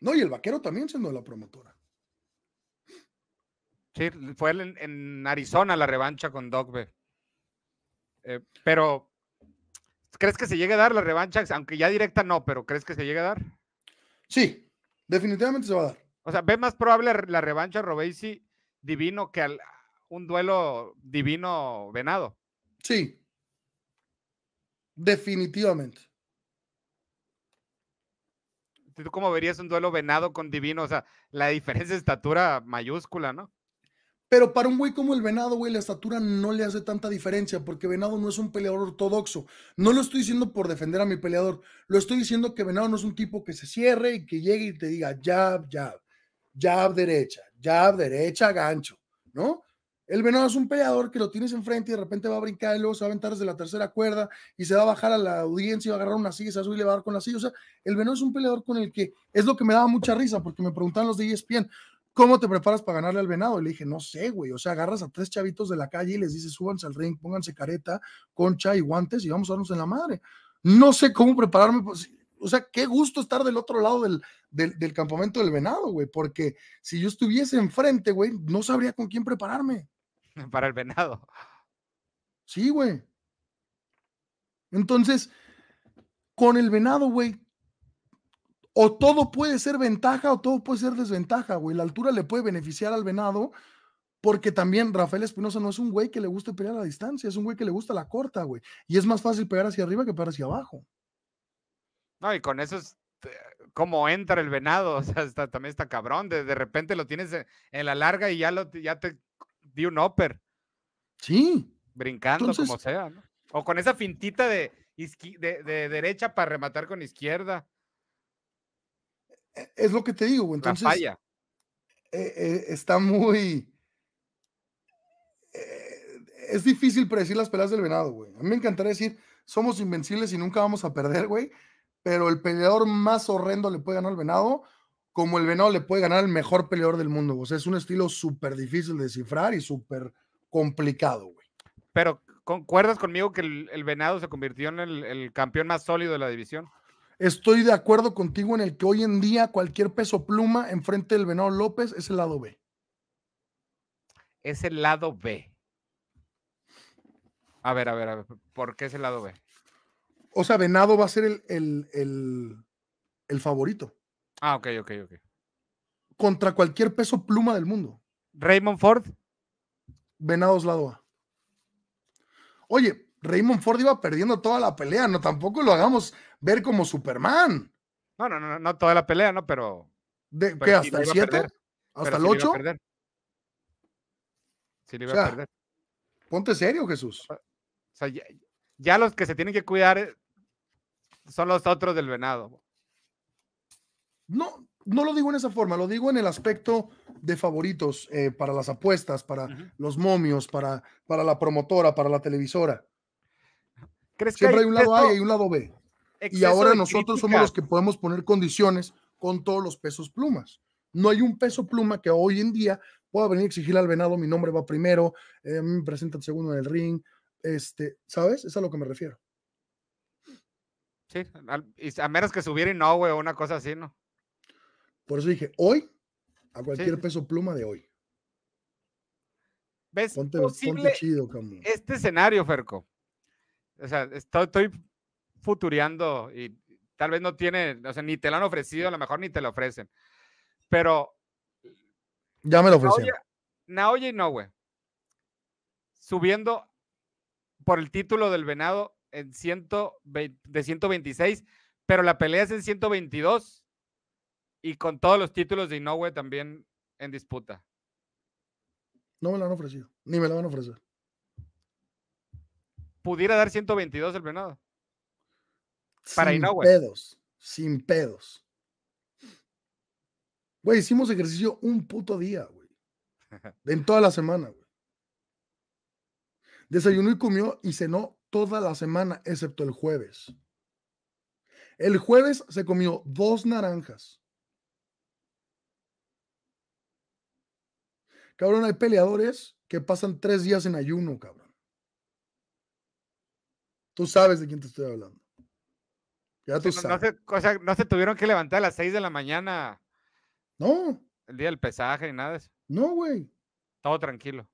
No, y el vaquero también siendo la promotora. Sí, fue en, Arizona la revancha con Dogbe. B. Eh, pero, ¿crees que se llegue a dar la revancha? Aunque ya directa no, pero ¿crees que se llegue a dar? Sí, definitivamente se va a dar. O sea, ¿ve más probable la revancha Robesi divino que al, un duelo divino venado? Sí, definitivamente. ¿Tú cómo verías un duelo Venado con Divino? O sea, la diferencia de estatura mayúscula, ¿no? Pero para un güey como el Venado, güey, la estatura no le hace tanta diferencia, porque Venado no es un peleador ortodoxo. No lo estoy diciendo por defender a mi peleador, lo estoy diciendo que Venado no es un tipo que se cierre y que llegue y te diga jab, jab, jab derecha, jab derecha, gancho, ¿no? El venado es un peleador que lo tienes enfrente y de repente va a brincar y luego se va a aventar desde la tercera cuerda y se va a bajar a la audiencia y va a agarrar una silla y se va a subir y le va a dar con la silla. O sea, el venado es un peleador con el que es lo que me daba mucha risa porque me preguntaban los de ESPN, ¿cómo te preparas para ganarle al venado? Y le dije, no sé, güey. O sea, agarras a tres chavitos de la calle y les dices, súbanse al ring, pónganse careta, concha y guantes y vamos a darnos en la madre. No sé cómo prepararme. Pues, o sea, qué gusto estar del otro lado del, del, del campamento del venado, güey. Porque si yo estuviese enfrente, güey, no sabría con quién prepararme. para el venado. Sí, güey. Entonces, con el venado, güey, o todo puede ser ventaja o todo puede ser desventaja, güey. La altura le puede beneficiar al venado, porque también Rafael Espinosa no es un güey que le guste pelear a la distancia, es un güey que le gusta la corta, güey. Y es más fácil pegar hacia arriba que pegar hacia abajo. No, y con eso es eh, cómo entra el venado, o sea, también está cabrón. De, repente lo tienes eh, en, la larga y ya, lo, ya te un upper. Sí. Brincando como sea, ¿no? O con esa fintita de, de, derecha para rematar con izquierda. E-, es lo que te digo, Entonces, La falla. E-, e-, está muy. es difícil predecir las peleas del venado, güey. A mí me encantaría decir, somos invencibles y nunca vamos a perder, güey. Pero el peleador más horrendo le puede ganar al venado como el venado le puede ganar al mejor peleador del mundo. O sea, es un estilo súper difícil de descifrar y súper complicado, güey. Pero, ¿concuerdas conmigo que el, venado se convirtió en el, campeón más sólido de la división? Estoy de acuerdo contigo en el que hoy en día cualquier peso pluma enfrente del venado López es el lado B. Es el lado B. A ver, a ver, a ver, ¿por qué es el lado B? O sea, Venado va a ser el favorito. Ah, ok, ok, ok. Contra cualquier peso pluma del mundo. Raymond Ford. Venados Ladoa. Oye, Raymond Ford iba perdiendo toda la pelea, no tampoco lo hagamos ver como Superman. No, no, no, no toda la pelea, no, pero. ¿Qué? ¿Hasta el 7? ¿Hasta el 8? Sí, le iba a perder. Ponte serio, Jesús. ya, los que se tienen que cuidar eh, son los otros del venado no, no lo digo en esa forma, lo digo en el aspecto de favoritos eh, para las apuestas, para los momios, para, para la promotora, para la televisora. Siempre hay, un lado A y hay un lado B. Y ahora nosotros somos los que podemos poner condiciones con todos los pesos plumas. No hay un peso pluma que hoy en día pueda venir a exigirle al venado, mi nombre va primero, eh, me presentan segundo en el ring. Este, ¿Sabes? Es a lo que me refiero. Sí, a, a menos que subiera y no, güey, una cosa así, ¿no? Por eso dije, hoy, a cualquier peso pluma de hoy. ¿Ves ponte, chido, este escenario, Ferco? O sea, estoy, futuriando futureando y tal vez no tiene, o sea, ni te lo han ofrecido, a lo mejor ni te lo ofrecen. Pero... Ya me lo ofrecieron. Naoya Inoue, subiendo por el título del Venado en 120, de 126, pero la pelea es en 122 y con todos los títulos de Inoue también en disputa. No me lo han ofrecido, ni me lo van a ofrecer. Pudiera dar 122 el Venado. Para sin pedos, sin pedos. Güey, hicimos ejercicio un puto día, güey. En toda la semana, güey. Desayunó y comió y cenó toda la semana, excepto el jueves. El jueves se comió dos naranjas Cabrón, hay peleadores que pasan tres días en ayuno, cabrón. Tú sabes de quién te estoy hablando. Ya tú sabes. No, se, no se tuvieron que levantar a las seis de la mañana. No. El día del pesaje y nada de eso. No, güey. Todo tranquilo.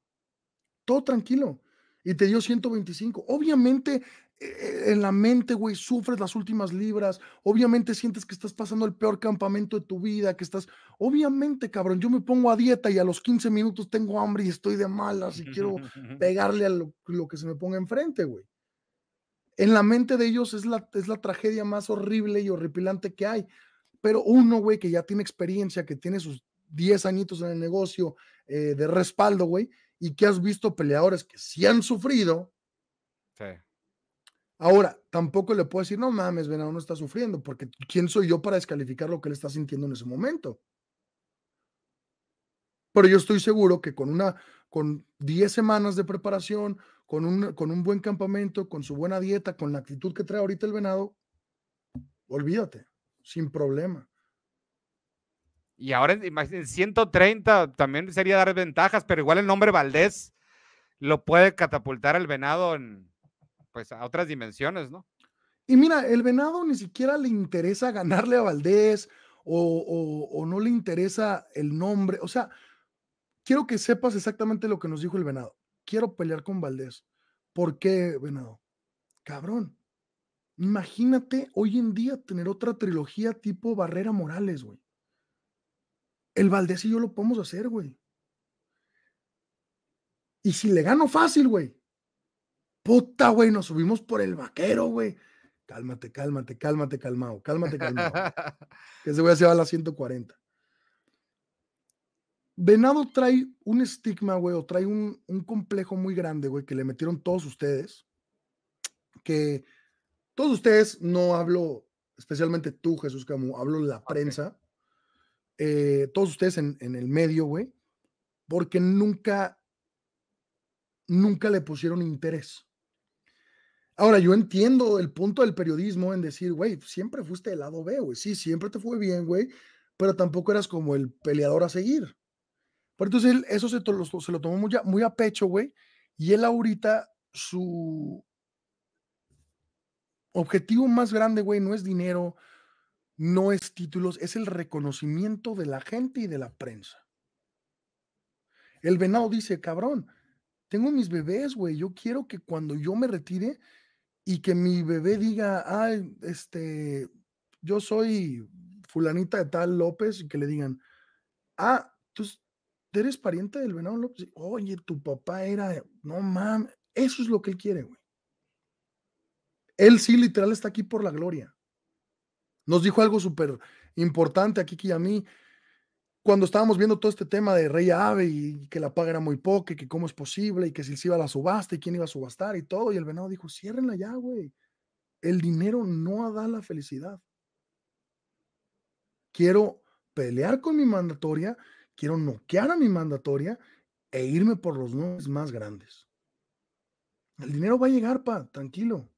Todo tranquilo. Y te dio 125. Obviamente eh, en la mente, güey, sufres las últimas libras, obviamente sientes que estás pasando el peor campamento de tu vida, que estás, obviamente, cabrón, yo me pongo a dieta y a los 15 minutos tengo hambre y estoy de malas y quiero pegarle a lo, que se me ponga enfrente, güey. En la mente de ellos es la, es la tragedia más horrible y horripilante que hay, pero uno, güey, que ya tiene experiencia, que tiene sus 10 añitos en el negocio eh, de respaldo, güey, y que has visto peleadores que sí han sufrido. Sí Ahora, tampoco le puedo decir, no mames, Venado no está sufriendo, porque ¿quién soy yo para descalificar lo que él está sintiendo en ese momento? Pero yo estoy seguro que con una, con 10 semanas de preparación, con un, con un buen campamento, con su buena dieta, con la actitud que trae ahorita el Venado, olvídate, sin problema. Y ahora, imagínate, 130 también sería dar ventajas, pero igual el nombre Valdés lo puede catapultar al Venado en pues a otras dimensiones, ¿no? Y mira, el venado ni siquiera le interesa ganarle a Valdés o, no le interesa el nombre. O sea, quiero que sepas exactamente lo que nos dijo el venado. Quiero pelear con Valdés. ¿Por qué, venado? Cabrón. Imagínate hoy en día tener otra trilogía tipo Barrera Morales, güey. El Valdés y yo lo podemos hacer, güey. Y si le gano fácil, güey, Puta, güey, nos subimos por el vaquero, güey. Cálmate, cálmate, cálmate, calmado, cálmate, calmado. que ese güey se va a la 140. Venado trae un estigma, güey, o trae un, complejo muy grande, güey, que le metieron todos ustedes. Que todos ustedes, no hablo especialmente tú, Jesús Camus, hablo la prensa, eh, todos ustedes en, en el medio, güey, porque nunca, nunca le pusieron interés. Ahora, yo entiendo el punto del periodismo en decir, güey, siempre fuiste del lado B, güey. Sí, siempre te fue bien, güey, pero tampoco eras como el peleador a seguir. Pero entonces eso se, lo, se lo tomó muy muy a pecho, güey. Y él ahorita, su objetivo más grande, güey, no es dinero, no es títulos, es el reconocimiento de la gente y de la prensa. El venado dice, cabrón, tengo mis bebés, güey, yo quiero que cuando yo me retire, y que mi bebé diga, ay, este, yo soy fulanita de tal López, y que le digan, ah, tú eres pariente del Venado López. Oye, tu papá era, no mames, eso es lo que él quiere, güey. Él sí, literal, está aquí por la gloria. Nos dijo algo súper importante aquí, aquí y a mí cuando estábamos viendo todo este tema de Rey Ave y que la paga era muy poca y que cómo es posible y que si se iba a la subasta y quién iba a subastar y todo, y el venado dijo, ciérrenla ya, güey. El dinero no da la felicidad. Quiero pelear con mi mandatoria, quiero noquear a mi mandatoria e irme por los nombres más grandes. El dinero va a llegar, pa, tranquilo.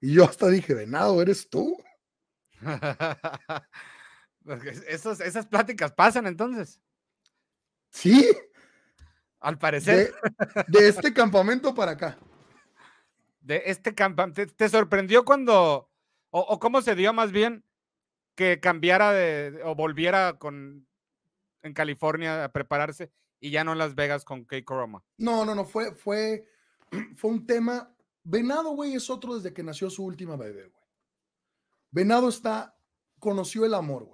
Y yo hasta dije, venado, ¿eres tú? Esas, pues, esas pláticas pasan entonces. Sí. Al parecer. De, este campamento para acá. De este campamento. ¿Te, sorprendió cuando, o, cómo se dio más bien, que cambiara de, o volviera con, en California a prepararse y ya no en Las Vegas con Keiko Coroma? No, no, no, fue, fue, fue un tema. Venado, güey, es otro desde que nació su última bebé, güey. Venado está, conoció el amor, güey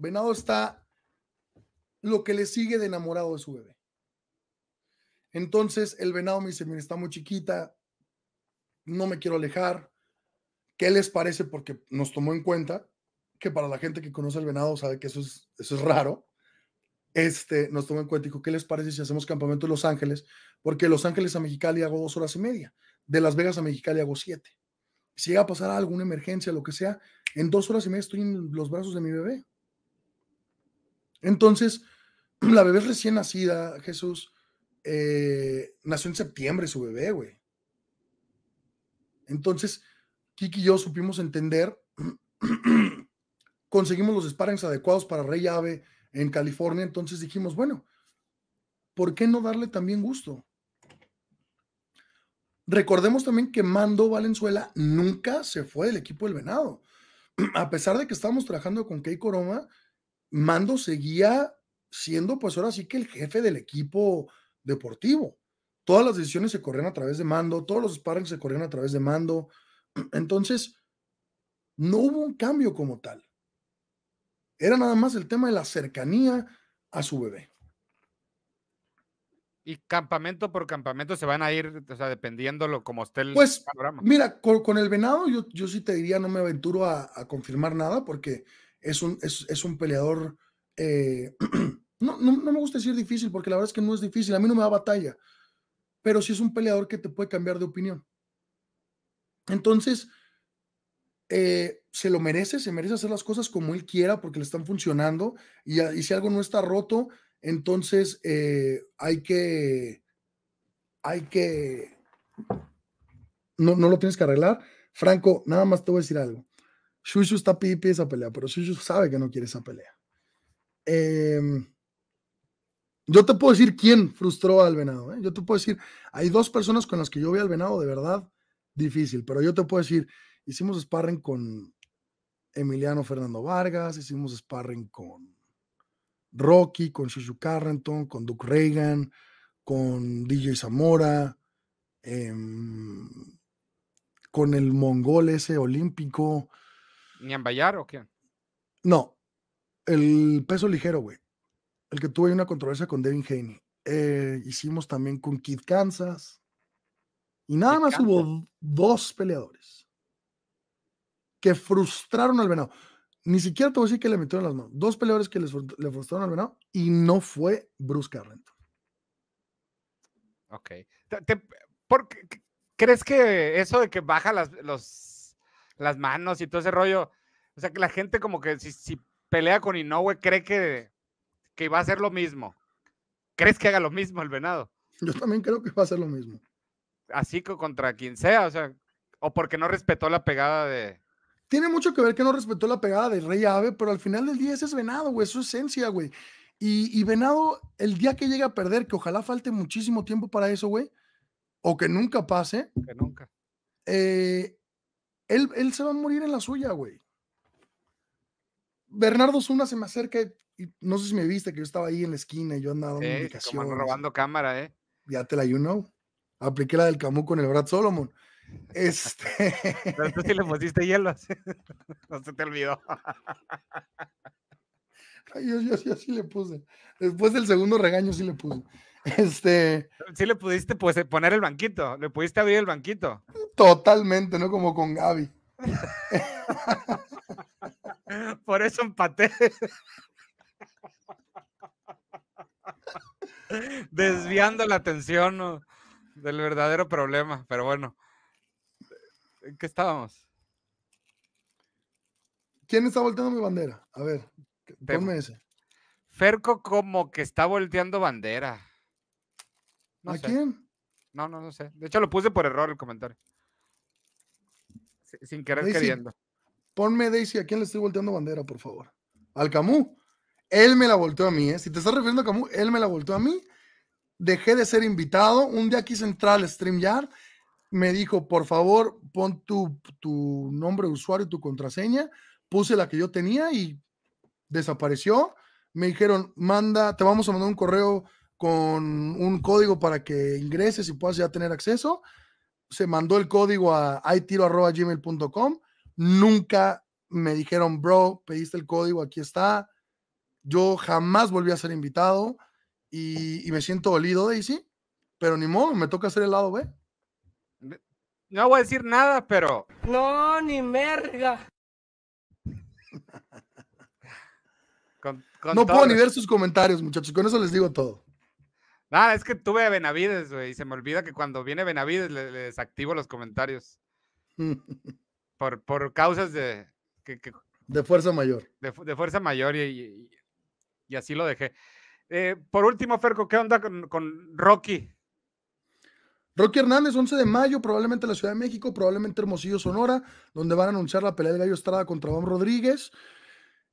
Venado está lo que le sigue de enamorado de su bebé. Entonces el venado me dice, mira, está muy chiquita, no me quiero alejar. ¿Qué les parece? Porque nos tomó en cuenta que para la gente que conoce el venado sabe que eso es, raro. Este, nos tomó en cuenta y dijo, ¿qué les parece si hacemos campamento en Los Ángeles? Porque Los Ángeles a Mexicali hago dos horas y media. De Las Vegas a Mexicali hago siete. Si llega a pasar alguna emergencia, lo que sea, en dos horas y media estoy en los brazos de mi bebé. Entonces, la bebé recién nacida, Jesús. Eh, nació en septiembre su bebé, güey. Entonces, Kiki y yo supimos entender, conseguimos los sparrings adecuados para Rey Ave en California, entonces dijimos, bueno, ¿por qué no darle también gusto? Recordemos también que Mando Valenzuela nunca se fue del equipo del Venado. A pesar de que estábamos trabajando con Kei Coroma, Mando seguía siendo pues ahora sí que el jefe del equipo deportivo. Todas las decisiones se corrían a través de mando, todos los sparrings se corrían a través de mando. Entonces, no hubo un cambio como tal. Era nada más el tema de la cercanía a su bebé. Y campamento por campamento se van a ir, o sea, dependiendo lo, como esté el pues, Mira, con, el venado yo, sí te diría, no me aventuro a, a confirmar nada porque es un, es, un peleador, eh, no, me gusta decir difícil, porque la verdad es que no es difícil, a mí no me da batalla, pero sí es un peleador que te puede cambiar de opinión. Entonces, eh, se lo merece, se merece hacer las cosas como él quiera porque le están funcionando y, ah, si algo no está roto, entonces eh, hay que, hay que, no, no lo tienes que arreglar. Franco, nada más te voy a decir algo. Shushu está pipi esa pelea, pero Shushu sabe que no quiere esa pelea. Em, yo te puedo decir quién frustró al venado. ¿eh? Yo te puedo decir, hay dos personas con las que yo vi al venado de verdad difícil, pero yo te puedo decir, hicimos sparring con Emiliano Fernando Vargas, hicimos sparring con Rocky, con Shushu Carrington, con Duke Reagan, con DJ Zamora, em, con el mongol ese olímpico. ¿Nian Bayar o quién? No, el peso ligero, güey. El que tuve una controversia con Devin Haney. Eh, hicimos también con Kid Kansas. Y nada más hubo dos peleadores que frustraron al venado. Ni siquiera te voy a decir que le metieron las manos. Dos peleadores que le frustraron al venado y no fue Bruce Carlton. Ok. ¿Crees que eso de que baja las, los las manos y todo ese rollo. O sea, que la gente como que si, pelea con Inoue cree que, que va a ser lo mismo. ¿Crees que haga lo mismo el venado? Yo también creo que va a ser lo mismo. Así que contra quien sea, o sea, o porque no respetó la pegada de... Tiene mucho que ver que no respetó la pegada de Rey Ave, pero al final del día ese es venado, güey, es su esencia, güey. Y, Venado, el día que llega a perder, que ojalá falte muchísimo tiempo para eso, güey, o que nunca pase. Que nunca. Eh, él, se va a morir en la suya, güey. Bernardo Zuna se me acerca y, no sé si me viste que yo estaba ahí en la esquina y yo andaba como robando cámara, ¿eh? Ya te la you know. Apliqué la del Camus con el Brad Solomon. Este. Pero tú sí le pusiste hielo. no se te olvidó. Ay, yo, yo sí le puse. Después del segundo regaño sí le puse. Este. Sí, le pudiste pues, eh, poner el banquito, le pudiste abrir el banquito. Totalmente, ¿no? Como con Gaby. Por eso empate Desviando la atención del verdadero problema, pero bueno. ¿En qué estábamos? ¿Quién está volteando mi bandera? A ver, ponme ese. Ferco como que está volteando bandera. ¿A quién? No, no, no sé. De hecho, lo puse por error el comentario. Sin querer queriendo. Ponme, Daisy, ¿a quién le estoy volteando bandera, por favor? Al Camus. Él me la volteó a mí, ¿eh? Si te estás refiriendo a Camus, él me la volteó a mí. Dejé de ser invitado. Un día aquí central, StreamYard, me dijo, por favor, pon tu, nombre de usuario y tu contraseña. Puse la que yo tenía y desapareció. Me dijeron, manda, te vamos a mandar un correo con un código para que ingreses y puedas ya tener acceso. Se mandó el código a itiro.gmail.com. Nunca me dijeron, bro, pediste el código, aquí está. Yo jamás volví a ser invitado y, me siento dolido, Daisy, pero ni modo, me toca hacer el lado B. No voy a decir nada, pero. No, ni merga. no puedo ni ver sus comentarios, muchachos, con eso les digo todo. Nada, es que tuve a Benavides, güey, y se me olvida que cuando viene Benavides le, desactivo los comentarios. por, por causas de... de fuerza mayor. De, fuerza mayor y, así lo dejé. Eh, por último, Ferco, ¿qué onda con, Rocky? Rocky Hernández, 11 de mayo, probablemente la Ciudad de México, probablemente Hermosillo, Sonora, donde van a anunciar la pelea de Gallo Estrada contra Juan Rodríguez.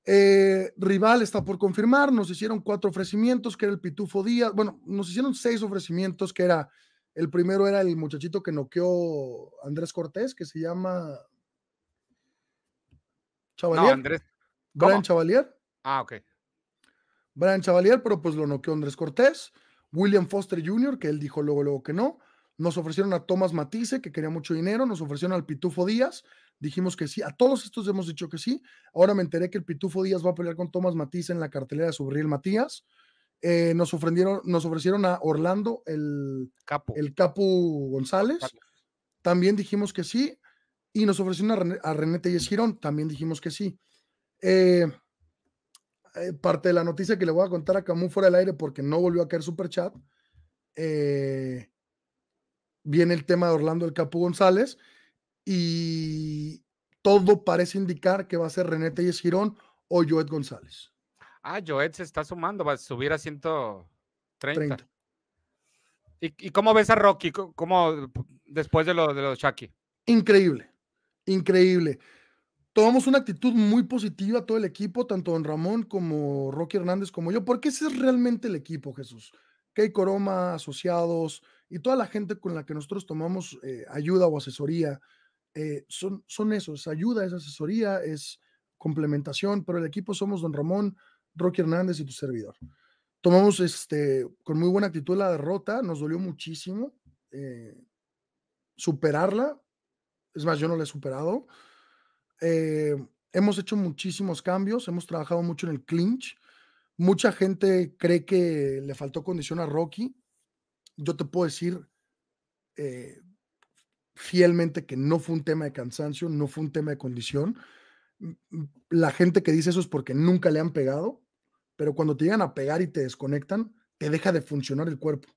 Eh, rival está por confirmar, nos hicieron cuatro ofrecimientos, que era el Pitufo Díaz, bueno, nos hicieron seis ofrecimientos, que era, el primero era el muchachito que noqueó Andrés Cortés, que se llama... Chavalier. Andrés. Brian Chavalier. Ah, ok. Brian Chavalier, pero pues lo noqueó Andrés Cortés. William Foster Jr., que él dijo luego, luego que no. Nos ofrecieron a Thomas Matisse, que quería mucho dinero. Nos ofrecieron al Pitufo Díaz dijimos que sí, a todos estos hemos dicho que sí. Ahora me enteré que el Pitufo Díaz va a pelear con Tomás Matiz en la cartelera de Subriel Matías. Eh, nos, ofrecieron, nos ofrecieron a Orlando el Capo, el Capu González. También dijimos que sí. Y nos ofrecieron a René, y René También dijimos que sí. Eh, eh, parte de la noticia que le voy a contar a Camus fuera del aire porque no volvió a caer super chat. viene el tema de Orlando el capu González y todo parece indicar que va a ser René Teyes Girón o Joet González. Ah, Joet se está sumando, va a subir a 130. ¿Y, cómo ves a Rocky? ¿Cómo, después de lo de los Shaki? Increíble, increíble. Tomamos una actitud muy positiva todo el equipo, tanto Don Ramón como Rocky Hernández como yo, porque ese es realmente el equipo, Jesús. Kei Coroma, asociados y toda la gente con la que nosotros tomamos eh, ayuda o asesoría eh, son, son eso, es ayuda, es asesoría, es complementación, pero el equipo somos Don Ramón, Rocky Hernández y tu servidor. Tomamos este, con muy buena actitud la derrota, nos dolió muchísimo eh, superarla, es más, yo no la he superado. Eh, hemos hecho muchísimos cambios, hemos trabajado mucho en el clinch. Mucha gente cree que le faltó condición a Rocky. Yo te puedo decir, eh, fielmente que no fue un tema de cansancio, no fue un tema de condición. La gente que dice eso es porque nunca le han pegado, pero cuando te llegan a pegar y te desconectan, te deja de funcionar el cuerpo.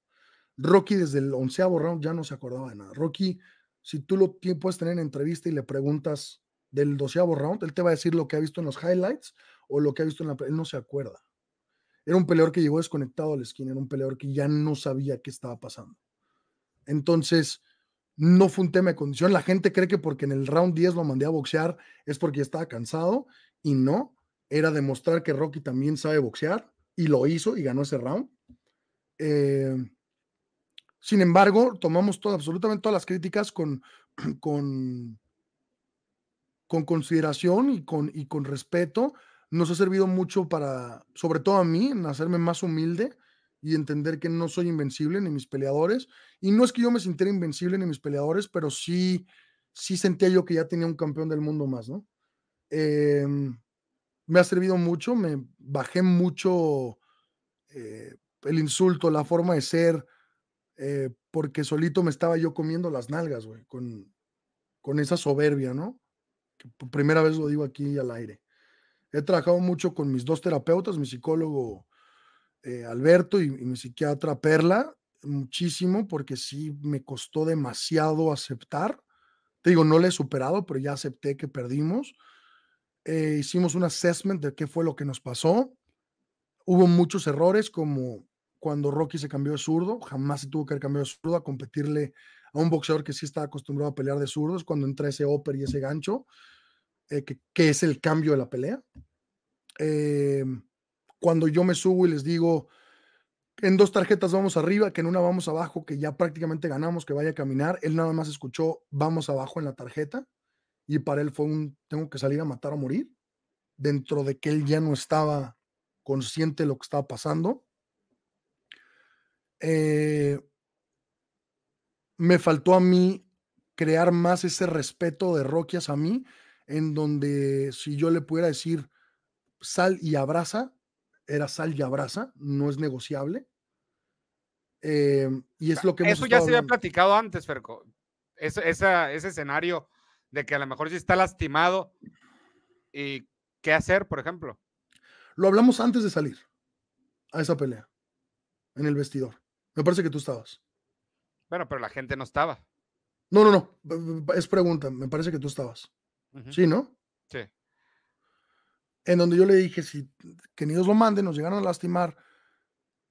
Rocky desde el onceavo round ya no se acordaba de nada. Rocky, si tú lo puedes tener en entrevista y le preguntas del doceavo round, él te va a decir lo que ha visto en los highlights o lo que ha visto en la... Él no se acuerda. Era un peleador que llegó desconectado a la esquina, era un peleador que ya no sabía qué estaba pasando. Entonces, no fue un tema de condición. La gente cree que porque en el round 10 lo mandé a boxear es porque estaba cansado y no, era demostrar que Rocky también sabe boxear y lo hizo y ganó ese round. Eh, sin embargo, tomamos todo, absolutamente todas las críticas con, con, con consideración y con, y con respeto. Nos ha servido mucho para, sobre todo a mí, en hacerme más humilde y entender que no soy invencible ni mis peleadores. Y no es que yo me sintiera invencible ni mis peleadores, pero sí, sí sentía yo que ya tenía un campeón del mundo más, ¿no? Em, me ha servido mucho, me bajé mucho eh, el insulto, la forma de ser, eh, porque solito me estaba yo comiendo las nalgas, güey, con, con esa soberbia, ¿no? por primera vez lo digo aquí al aire. He trabajado mucho con mis dos terapeutas, mi psicólogo eh, Alberto y, mi psiquiatra Perla muchísimo porque sí me costó demasiado aceptar. Te digo, no le he superado, pero ya acepté que perdimos. Eh, hicimos un assessment de qué fue lo que nos pasó. Hubo muchos errores, como cuando Rocky se cambió de zurdo, jamás se tuvo que haber cambiado de zurdo a competirle a un boxeador que sí está acostumbrado a pelear de zurdos, cuando entra ese upper y ese gancho, eh, que, que, es el cambio de la pelea. Eh, cuando yo me subo y les digo, en dos tarjetas vamos arriba, que en una vamos abajo, que ya prácticamente ganamos, que vaya a caminar, él nada más escuchó, vamos abajo en la tarjeta, y para él fue un, tengo que salir a matar o morir, dentro de que él ya no estaba consciente de lo que estaba pasando. Eh, me faltó a mí crear más ese respeto de Roquias a mí, en donde si yo le pudiera decir sal y abraza, era sal y abraza, no es negociable. Em, y es lo que... Eso ya se había platicado antes, Ferco. Es, ese escenario de que a lo mejor si está lastimado y qué hacer, por ejemplo. Lo hablamos antes de salir a esa pelea, en el vestidor. Me parece que tú estabas. Bueno, pero la gente no estaba. No, no, no. Es pregunta. Me parece que tú estabas. Sí, ¿no? Sí en donde yo le dije, si que ni Dios lo mande, nos llegaron a lastimar,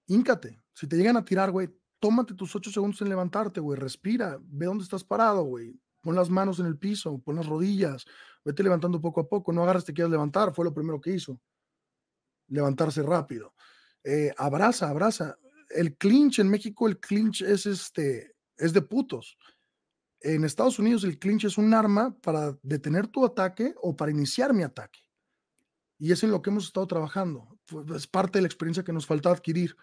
íncate. Si te llegan a tirar, güey, tómate tus ocho segundos en levantarte, güey, respira, ve dónde estás parado, güey. Pon las manos en el piso, pon las rodillas, vete levantando poco a poco, no agarres te quieras levantar, fue lo primero que hizo. Levantarse rápido. Eh, abraza, abraza. El clinch en México, el clinch es este, es de putos. En Estados Unidos el clinch es un arma para detener tu ataque o para iniciar mi ataque. Y es en lo que hemos estado trabajando. Es parte de la experiencia que nos falta adquirir.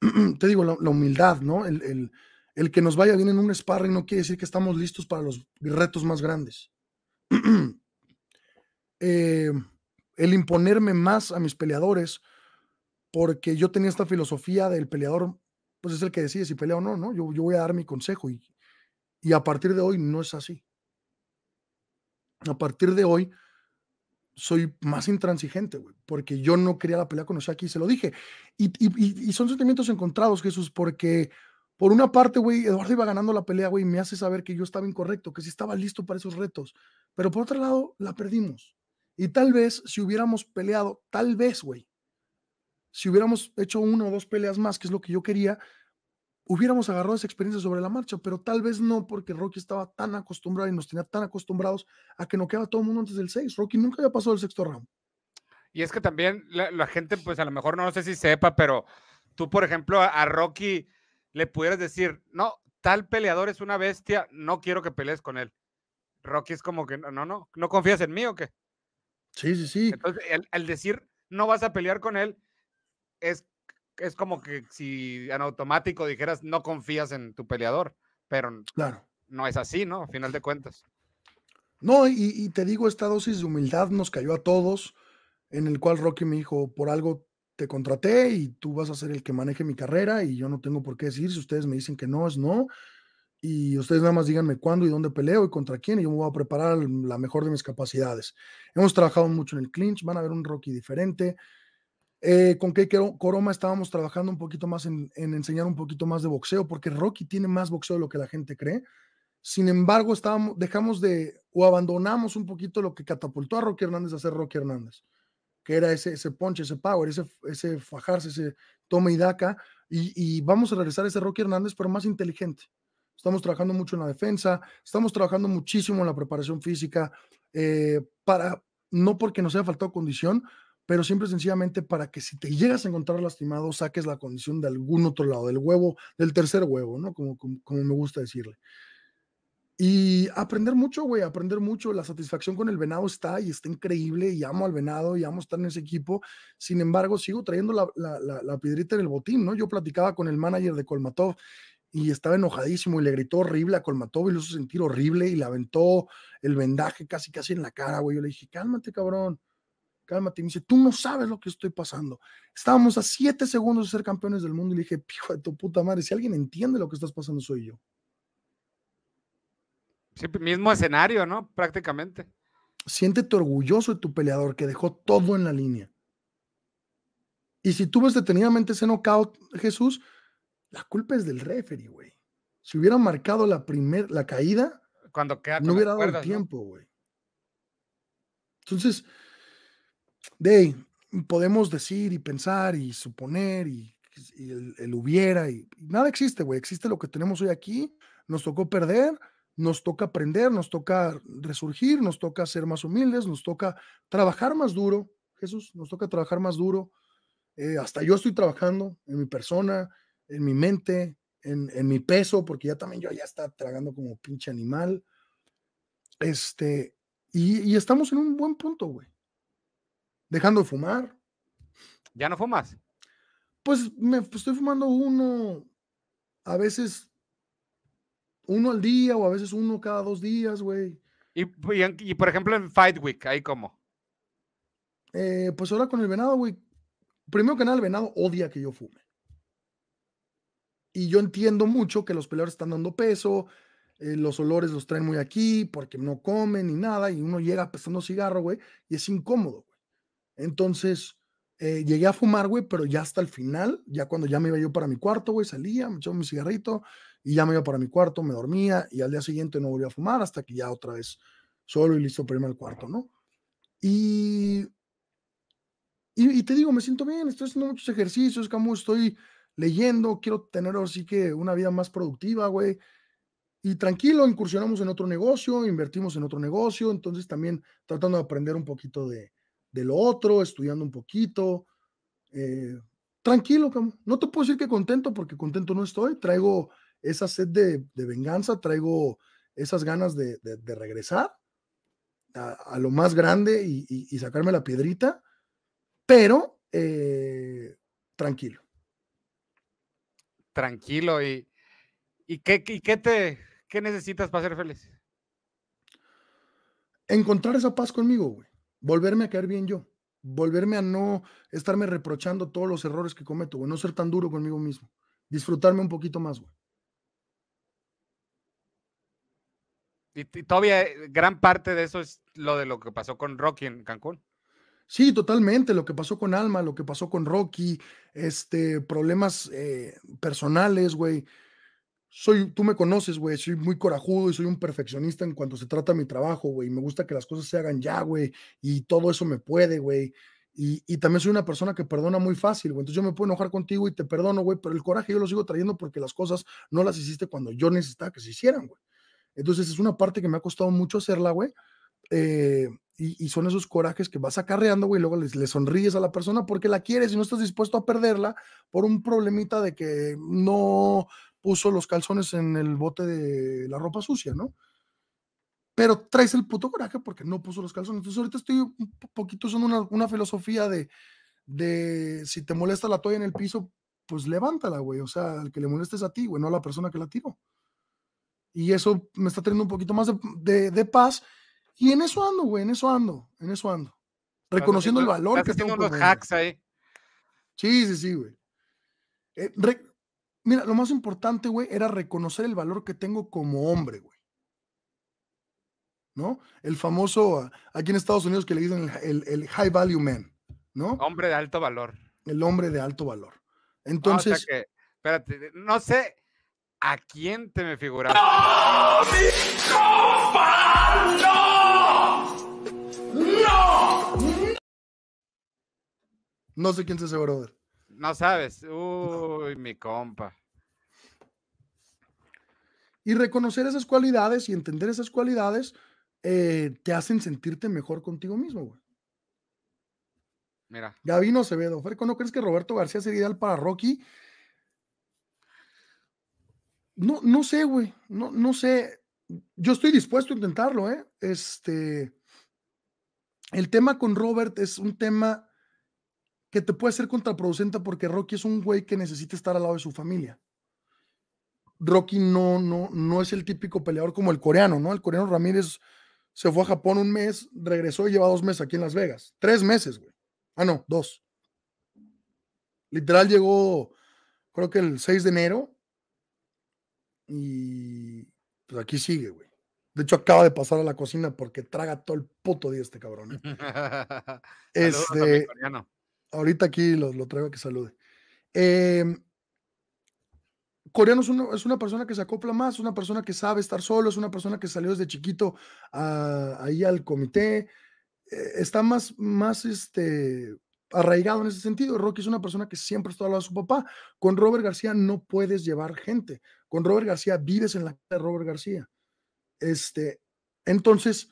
Te digo, la, humildad, ¿no? El, que nos vaya bien en un sparring no quiere decir que estamos listos para los retos más grandes. Eh, el imponerme más a mis peleadores, porque yo tenía esta filosofía del peleador, pues es el que decide si pelea o no, ¿no? Yo, yo voy a dar mi consejo y, y a partir de hoy no es así. A partir de hoy soy más intransigente, güey, porque yo no quería la pelea con Oshaki y se lo dije. Y, son sentimientos encontrados, Jesús, porque por una parte, güey, Eduardo iba ganando la pelea, güey, me hace saber que yo estaba incorrecto, que sí estaba listo para esos retos. Pero por otro lado, la perdimos. Y tal vez si hubiéramos peleado, tal vez, güey, si hubiéramos hecho una o dos peleas más, que es lo que yo quería, hubiéramos agarrado esa experiencia sobre la marcha, pero tal vez no, porque Rocky estaba tan acostumbrado y nos tenía tan acostumbrados a que no quedaba todo el mundo antes del 6. Rocky nunca había pasado el sexto round. Y es que también la, gente, pues a lo mejor no, sé si sepa, pero tú, por ejemplo, a, Rocky le pudieras decir, no, tal peleador es una bestia, no quiero que pelees con él. Rocky es como que, no, no, no, ¿no confías en mí o qué? Sí, sí, sí. Entonces, al decir, no vas a pelear con él, es es como que si en automático dijeras no confías en tu peleador, pero claro. no es así, ¿no? A final de cuentas. No, y, te digo, esta dosis de humildad nos cayó a todos, en el cual Rocky me dijo, por algo te contraté y tú vas a ser el que maneje mi carrera y yo no tengo por qué decir, si ustedes me dicen que no, es no. Y ustedes nada más díganme cuándo y dónde peleo y contra quién, y yo me voy a preparar la mejor de mis capacidades. Hemos trabajado mucho en el clinch, van a ver un Rocky diferente, eh, con que Coroma estábamos trabajando un poquito más en, enseñar un poquito más de boxeo, porque Rocky tiene más boxeo de lo que la gente cree. Sin embargo, estábamos, dejamos de o abandonamos un poquito lo que catapultó a Rocky Hernández a ser Rocky Hernández, que era ese, ese punch, ese power, ese, ese fajarse, ese toma y daca. Y, vamos a regresar a ese Rocky Hernández, pero más inteligente. Estamos trabajando mucho en la defensa, estamos trabajando muchísimo en la preparación física, eh, para, no porque nos haya faltado condición, pero siempre sencillamente para que si te llegas a encontrar lastimado, saques la condición de algún otro lado, del huevo, del tercer huevo, ¿no? Como, como, me gusta decirle. Y aprender mucho, güey, aprender mucho. La satisfacción con el venado está y está increíble. Y amo al venado y amo estar en ese equipo. Sin embargo, sigo trayendo la, piedrita en el botín, ¿no? Yo platicaba con el manager de Kolmatov y estaba enojadísimo y le gritó horrible a Kolmatov y lo hizo sentir horrible y le aventó el vendaje casi, casi en la cara, güey. Yo le dije, cálmate, cabrón cálmate. Y me dice, tú no sabes lo que estoy pasando. Estábamos a siete segundos de ser campeones del mundo y le dije, pijo de tu puta madre, si alguien entiende lo que estás pasando, soy yo. Pues, mismo escenario, ¿no? Prácticamente. Siéntete orgulloso de tu peleador que dejó todo en la línea. Y si tú ves detenidamente ese knockout, Jesús, la culpa es del referee, güey. Si hubiera marcado la la caída, Cuando no hubiera dado el tiempo, güey. Entonces, de podemos decir y pensar y suponer y, el, hubiera y, nada existe, güey. Existe lo que tenemos hoy aquí. Nos tocó perder, nos toca aprender, nos toca resurgir, nos toca ser más humildes, nos toca trabajar más duro. Jesús, nos toca trabajar más duro. Eh, hasta yo estoy trabajando en mi persona, en mi mente, en, mi peso, porque ya también yo ya está tragando como pinche animal. Este, y, y estamos en un buen punto, güey dejando de fumar. ¿Ya no fumas? Pues me pues, estoy fumando uno, a veces uno al día o a veces uno cada dos días, güey. ¿Y, por ejemplo en Fight Week, ahí cómo? Eh, pues ahora con el venado, güey. Primero que nada, el venado odia que yo fume. Y yo entiendo mucho que los peleadores están dando peso, eh, los olores los traen muy aquí porque no comen ni nada, y uno llega pesando cigarro, güey, y es incómodo. Entonces, eh, llegué a fumar, güey, pero ya hasta el final, ya cuando ya me iba yo para mi cuarto, güey, salía, me echaba mi cigarrito y ya me iba para mi cuarto, me dormía y al día siguiente no volví a fumar hasta que ya otra vez solo y listo para irme al cuarto, ¿no? Y, y, te digo, me siento bien, estoy haciendo muchos ejercicios, como estoy leyendo, quiero tener así que una vida más productiva, güey. Y tranquilo, incursionamos en otro negocio, invertimos en otro negocio, entonces también tratando de aprender un poquito de, de lo otro, estudiando un poquito. Eh, tranquilo, no te puedo decir que contento porque contento no estoy. Traigo esa sed de, venganza, traigo esas ganas de, regresar a, lo más grande y, sacarme la piedrita, pero eh, tranquilo. Tranquilo y, qué, te qué necesitas para ser feliz? Encontrar esa paz conmigo, güey volverme a caer bien yo, volverme a no estarme reprochando todos los errores que cometo, güey, no ser tan duro conmigo mismo, disfrutarme un poquito más, güey. Y, todavía eh, gran parte de eso es lo de lo que pasó con Rocky en Cancún. Sí, totalmente, lo que pasó con Alma, lo que pasó con Rocky, este, problemas eh, personales, güey soy, tú me conoces, güey, soy muy corajudo y soy un perfeccionista en cuanto se trata mi trabajo, güey, me gusta que las cosas se hagan ya, güey, y todo eso me puede, güey. Y, y, también soy una persona que perdona muy fácil, güey. Entonces yo me puedo enojar contigo y te perdono, güey, pero el coraje yo lo sigo trayendo porque las cosas no las hiciste cuando yo necesitaba que se hicieran, güey. Entonces es una parte que me ha costado mucho hacerla, güey. Eh, y, son esos corajes que vas acarreando, güey, luego le sonríes a la persona porque la quieres y no estás dispuesto a perderla por un problemita de que no, puso los calzones en el bote de la ropa sucia, ¿no? Pero traes el puto coraje porque no puso los calzones. Entonces ahorita estoy un poquito usando una, filosofía de, si te molesta la toalla en el piso, pues levántala, güey. O sea, el que le molestes a ti, güey, no a la persona que la tiró. Y eso me está teniendo un poquito más de, paz. Y en eso ando, güey, en eso ando, en eso ando. Reconociendo el valor que tengo. hacks ahí. Sí, sí, sí, güey. Eh, Mira, lo más importante, güey, era reconocer el valor que tengo como hombre, güey. ¿No? El famoso, ah, aquí en Estados Unidos que le dicen el, high value man, ¿no? Hombre de alto valor. El hombre de alto valor. Entonces. No, espérate, no sé a quién te me figuraste. ¡No, mi ¡No! ¡No! No sé quién se ese brother. No sabes. Uy, mi compa. Y reconocer esas cualidades y entender esas cualidades eh, te hacen sentirte mejor contigo mismo, güey. Mira. Gabino Acevedo. Ferco, ¿no crees que Roberto García sería ideal para Rocky? No, no sé, güey. No, no sé. Yo estoy dispuesto a intentarlo, ¿eh? Este. El tema con Robert es un tema que te puede ser contraproducente porque Rocky es un güey que necesita estar al lado de su familia. Rocky no, no, no es el típico peleador como el coreano, ¿no? El coreano Ramírez se fue a Japón un mes, regresó y lleva dos meses aquí en Las Vegas. Tres meses, güey. Ah, no, dos. Literal llegó, creo que el 6 de enero. Y pues aquí sigue, güey. De hecho, acaba de pasar a la cocina porque traga todo el puto día este cabrón. ¿eh? este. Ahorita aquí lo, traigo a que salude. Em, Coreano es una, persona que se acopla más, es una persona que sabe estar solo, es una persona que salió desde chiquito ahí al comité, eh, está más, más este, arraigado en ese sentido. Rocky es una persona que siempre está al lado de su papá. Con Robert García no puedes llevar gente. Con Robert García vives en la casa de Robert García. Este, entonces,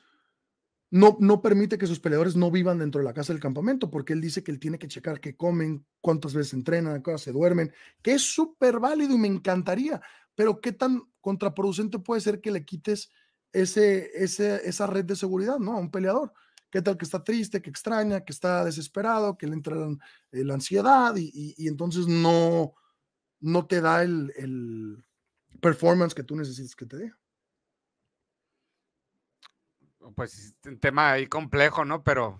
no, no permite que sus peleadores no vivan dentro de la casa del campamento, porque él dice que él tiene que checar qué comen, cuántas veces entrenan, cuántas se duermen, que es súper válido y me encantaría, pero qué tan contraproducente puede ser que le quites ese, esa red de seguridad, ¿no? A un peleador. ¿Qué tal que está triste, que extraña, que está desesperado, que le entra la, ansiedad y, entonces no, no te da el, el performance que tú necesitas que te dé? pues un tema ahí complejo, ¿no? Pero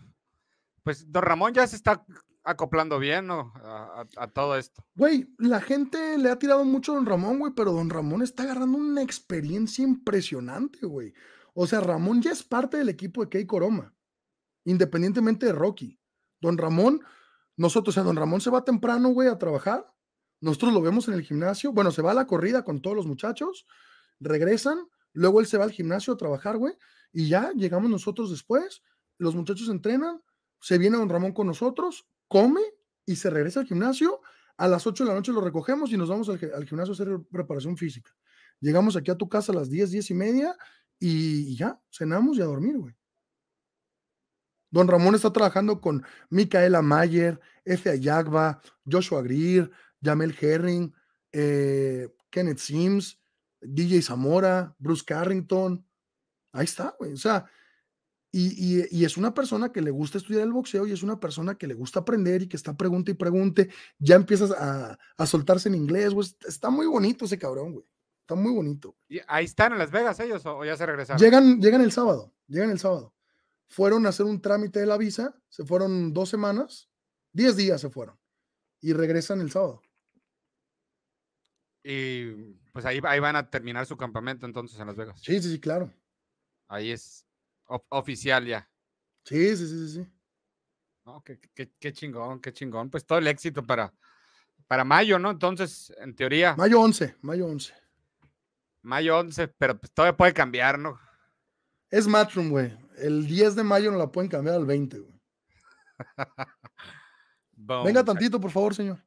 pues Don Ramón ya se está acoplando bien ¿no? a, todo esto. Güey, la gente le ha tirado mucho a Don Ramón, güey, pero Don Ramón está agarrando una experiencia impresionante, güey. O sea, Ramón ya es parte del equipo de Kei Coroma, independientemente de Rocky. Don Ramón, nosotros, o sea, Don Ramón se va temprano, güey, a trabajar. Nosotros lo vemos en el gimnasio. Bueno, se va a la corrida con todos los muchachos, regresan, luego él se va al gimnasio a trabajar, güey y ya llegamos nosotros después, los muchachos entrenan, se viene don Ramón con nosotros, come y se regresa al gimnasio. A las 8 de la noche lo recogemos y nos vamos al, gimnasio a hacer preparación física. Llegamos aquí a tu casa a las 10, 10 y media y ya, cenamos y a dormir, güey. Don Ramón está trabajando con Micaela Mayer, F. Ayagba, Joshua Greer, Jamel Herring, eh, Kenneth Sims, DJ Zamora, Bruce Carrington, Ahí está, güey. O sea, y, es una persona que le gusta estudiar el boxeo y es una persona que le gusta aprender y que está pregunta y pregunte. Ya empiezas a, soltarse en inglés, güey. Está muy bonito ese cabrón, güey. Está muy bonito. ¿Y ahí están en Las Vegas ellos o, ya se regresaron? Llegan, llegan el sábado, llegan el sábado. Fueron a hacer un trámite de la visa, se fueron dos semanas, diez días se fueron y regresan el sábado. Y pues ahí, ahí van a terminar su campamento entonces en Las Vegas. Sí, sí, sí, claro. Ahí es oficial ya. Sí, sí, sí, sí. No, qué, chingón, qué chingón. Pues todo el éxito para, para mayo, ¿no? Entonces, en teoría. Mayo 11, mayo 11. Mayo 11, pero pues, todavía puede cambiar, ¿no? Es Matchroom, güey. El 10 de mayo no la pueden cambiar al 20, güey. Venga tantito, por favor, señor.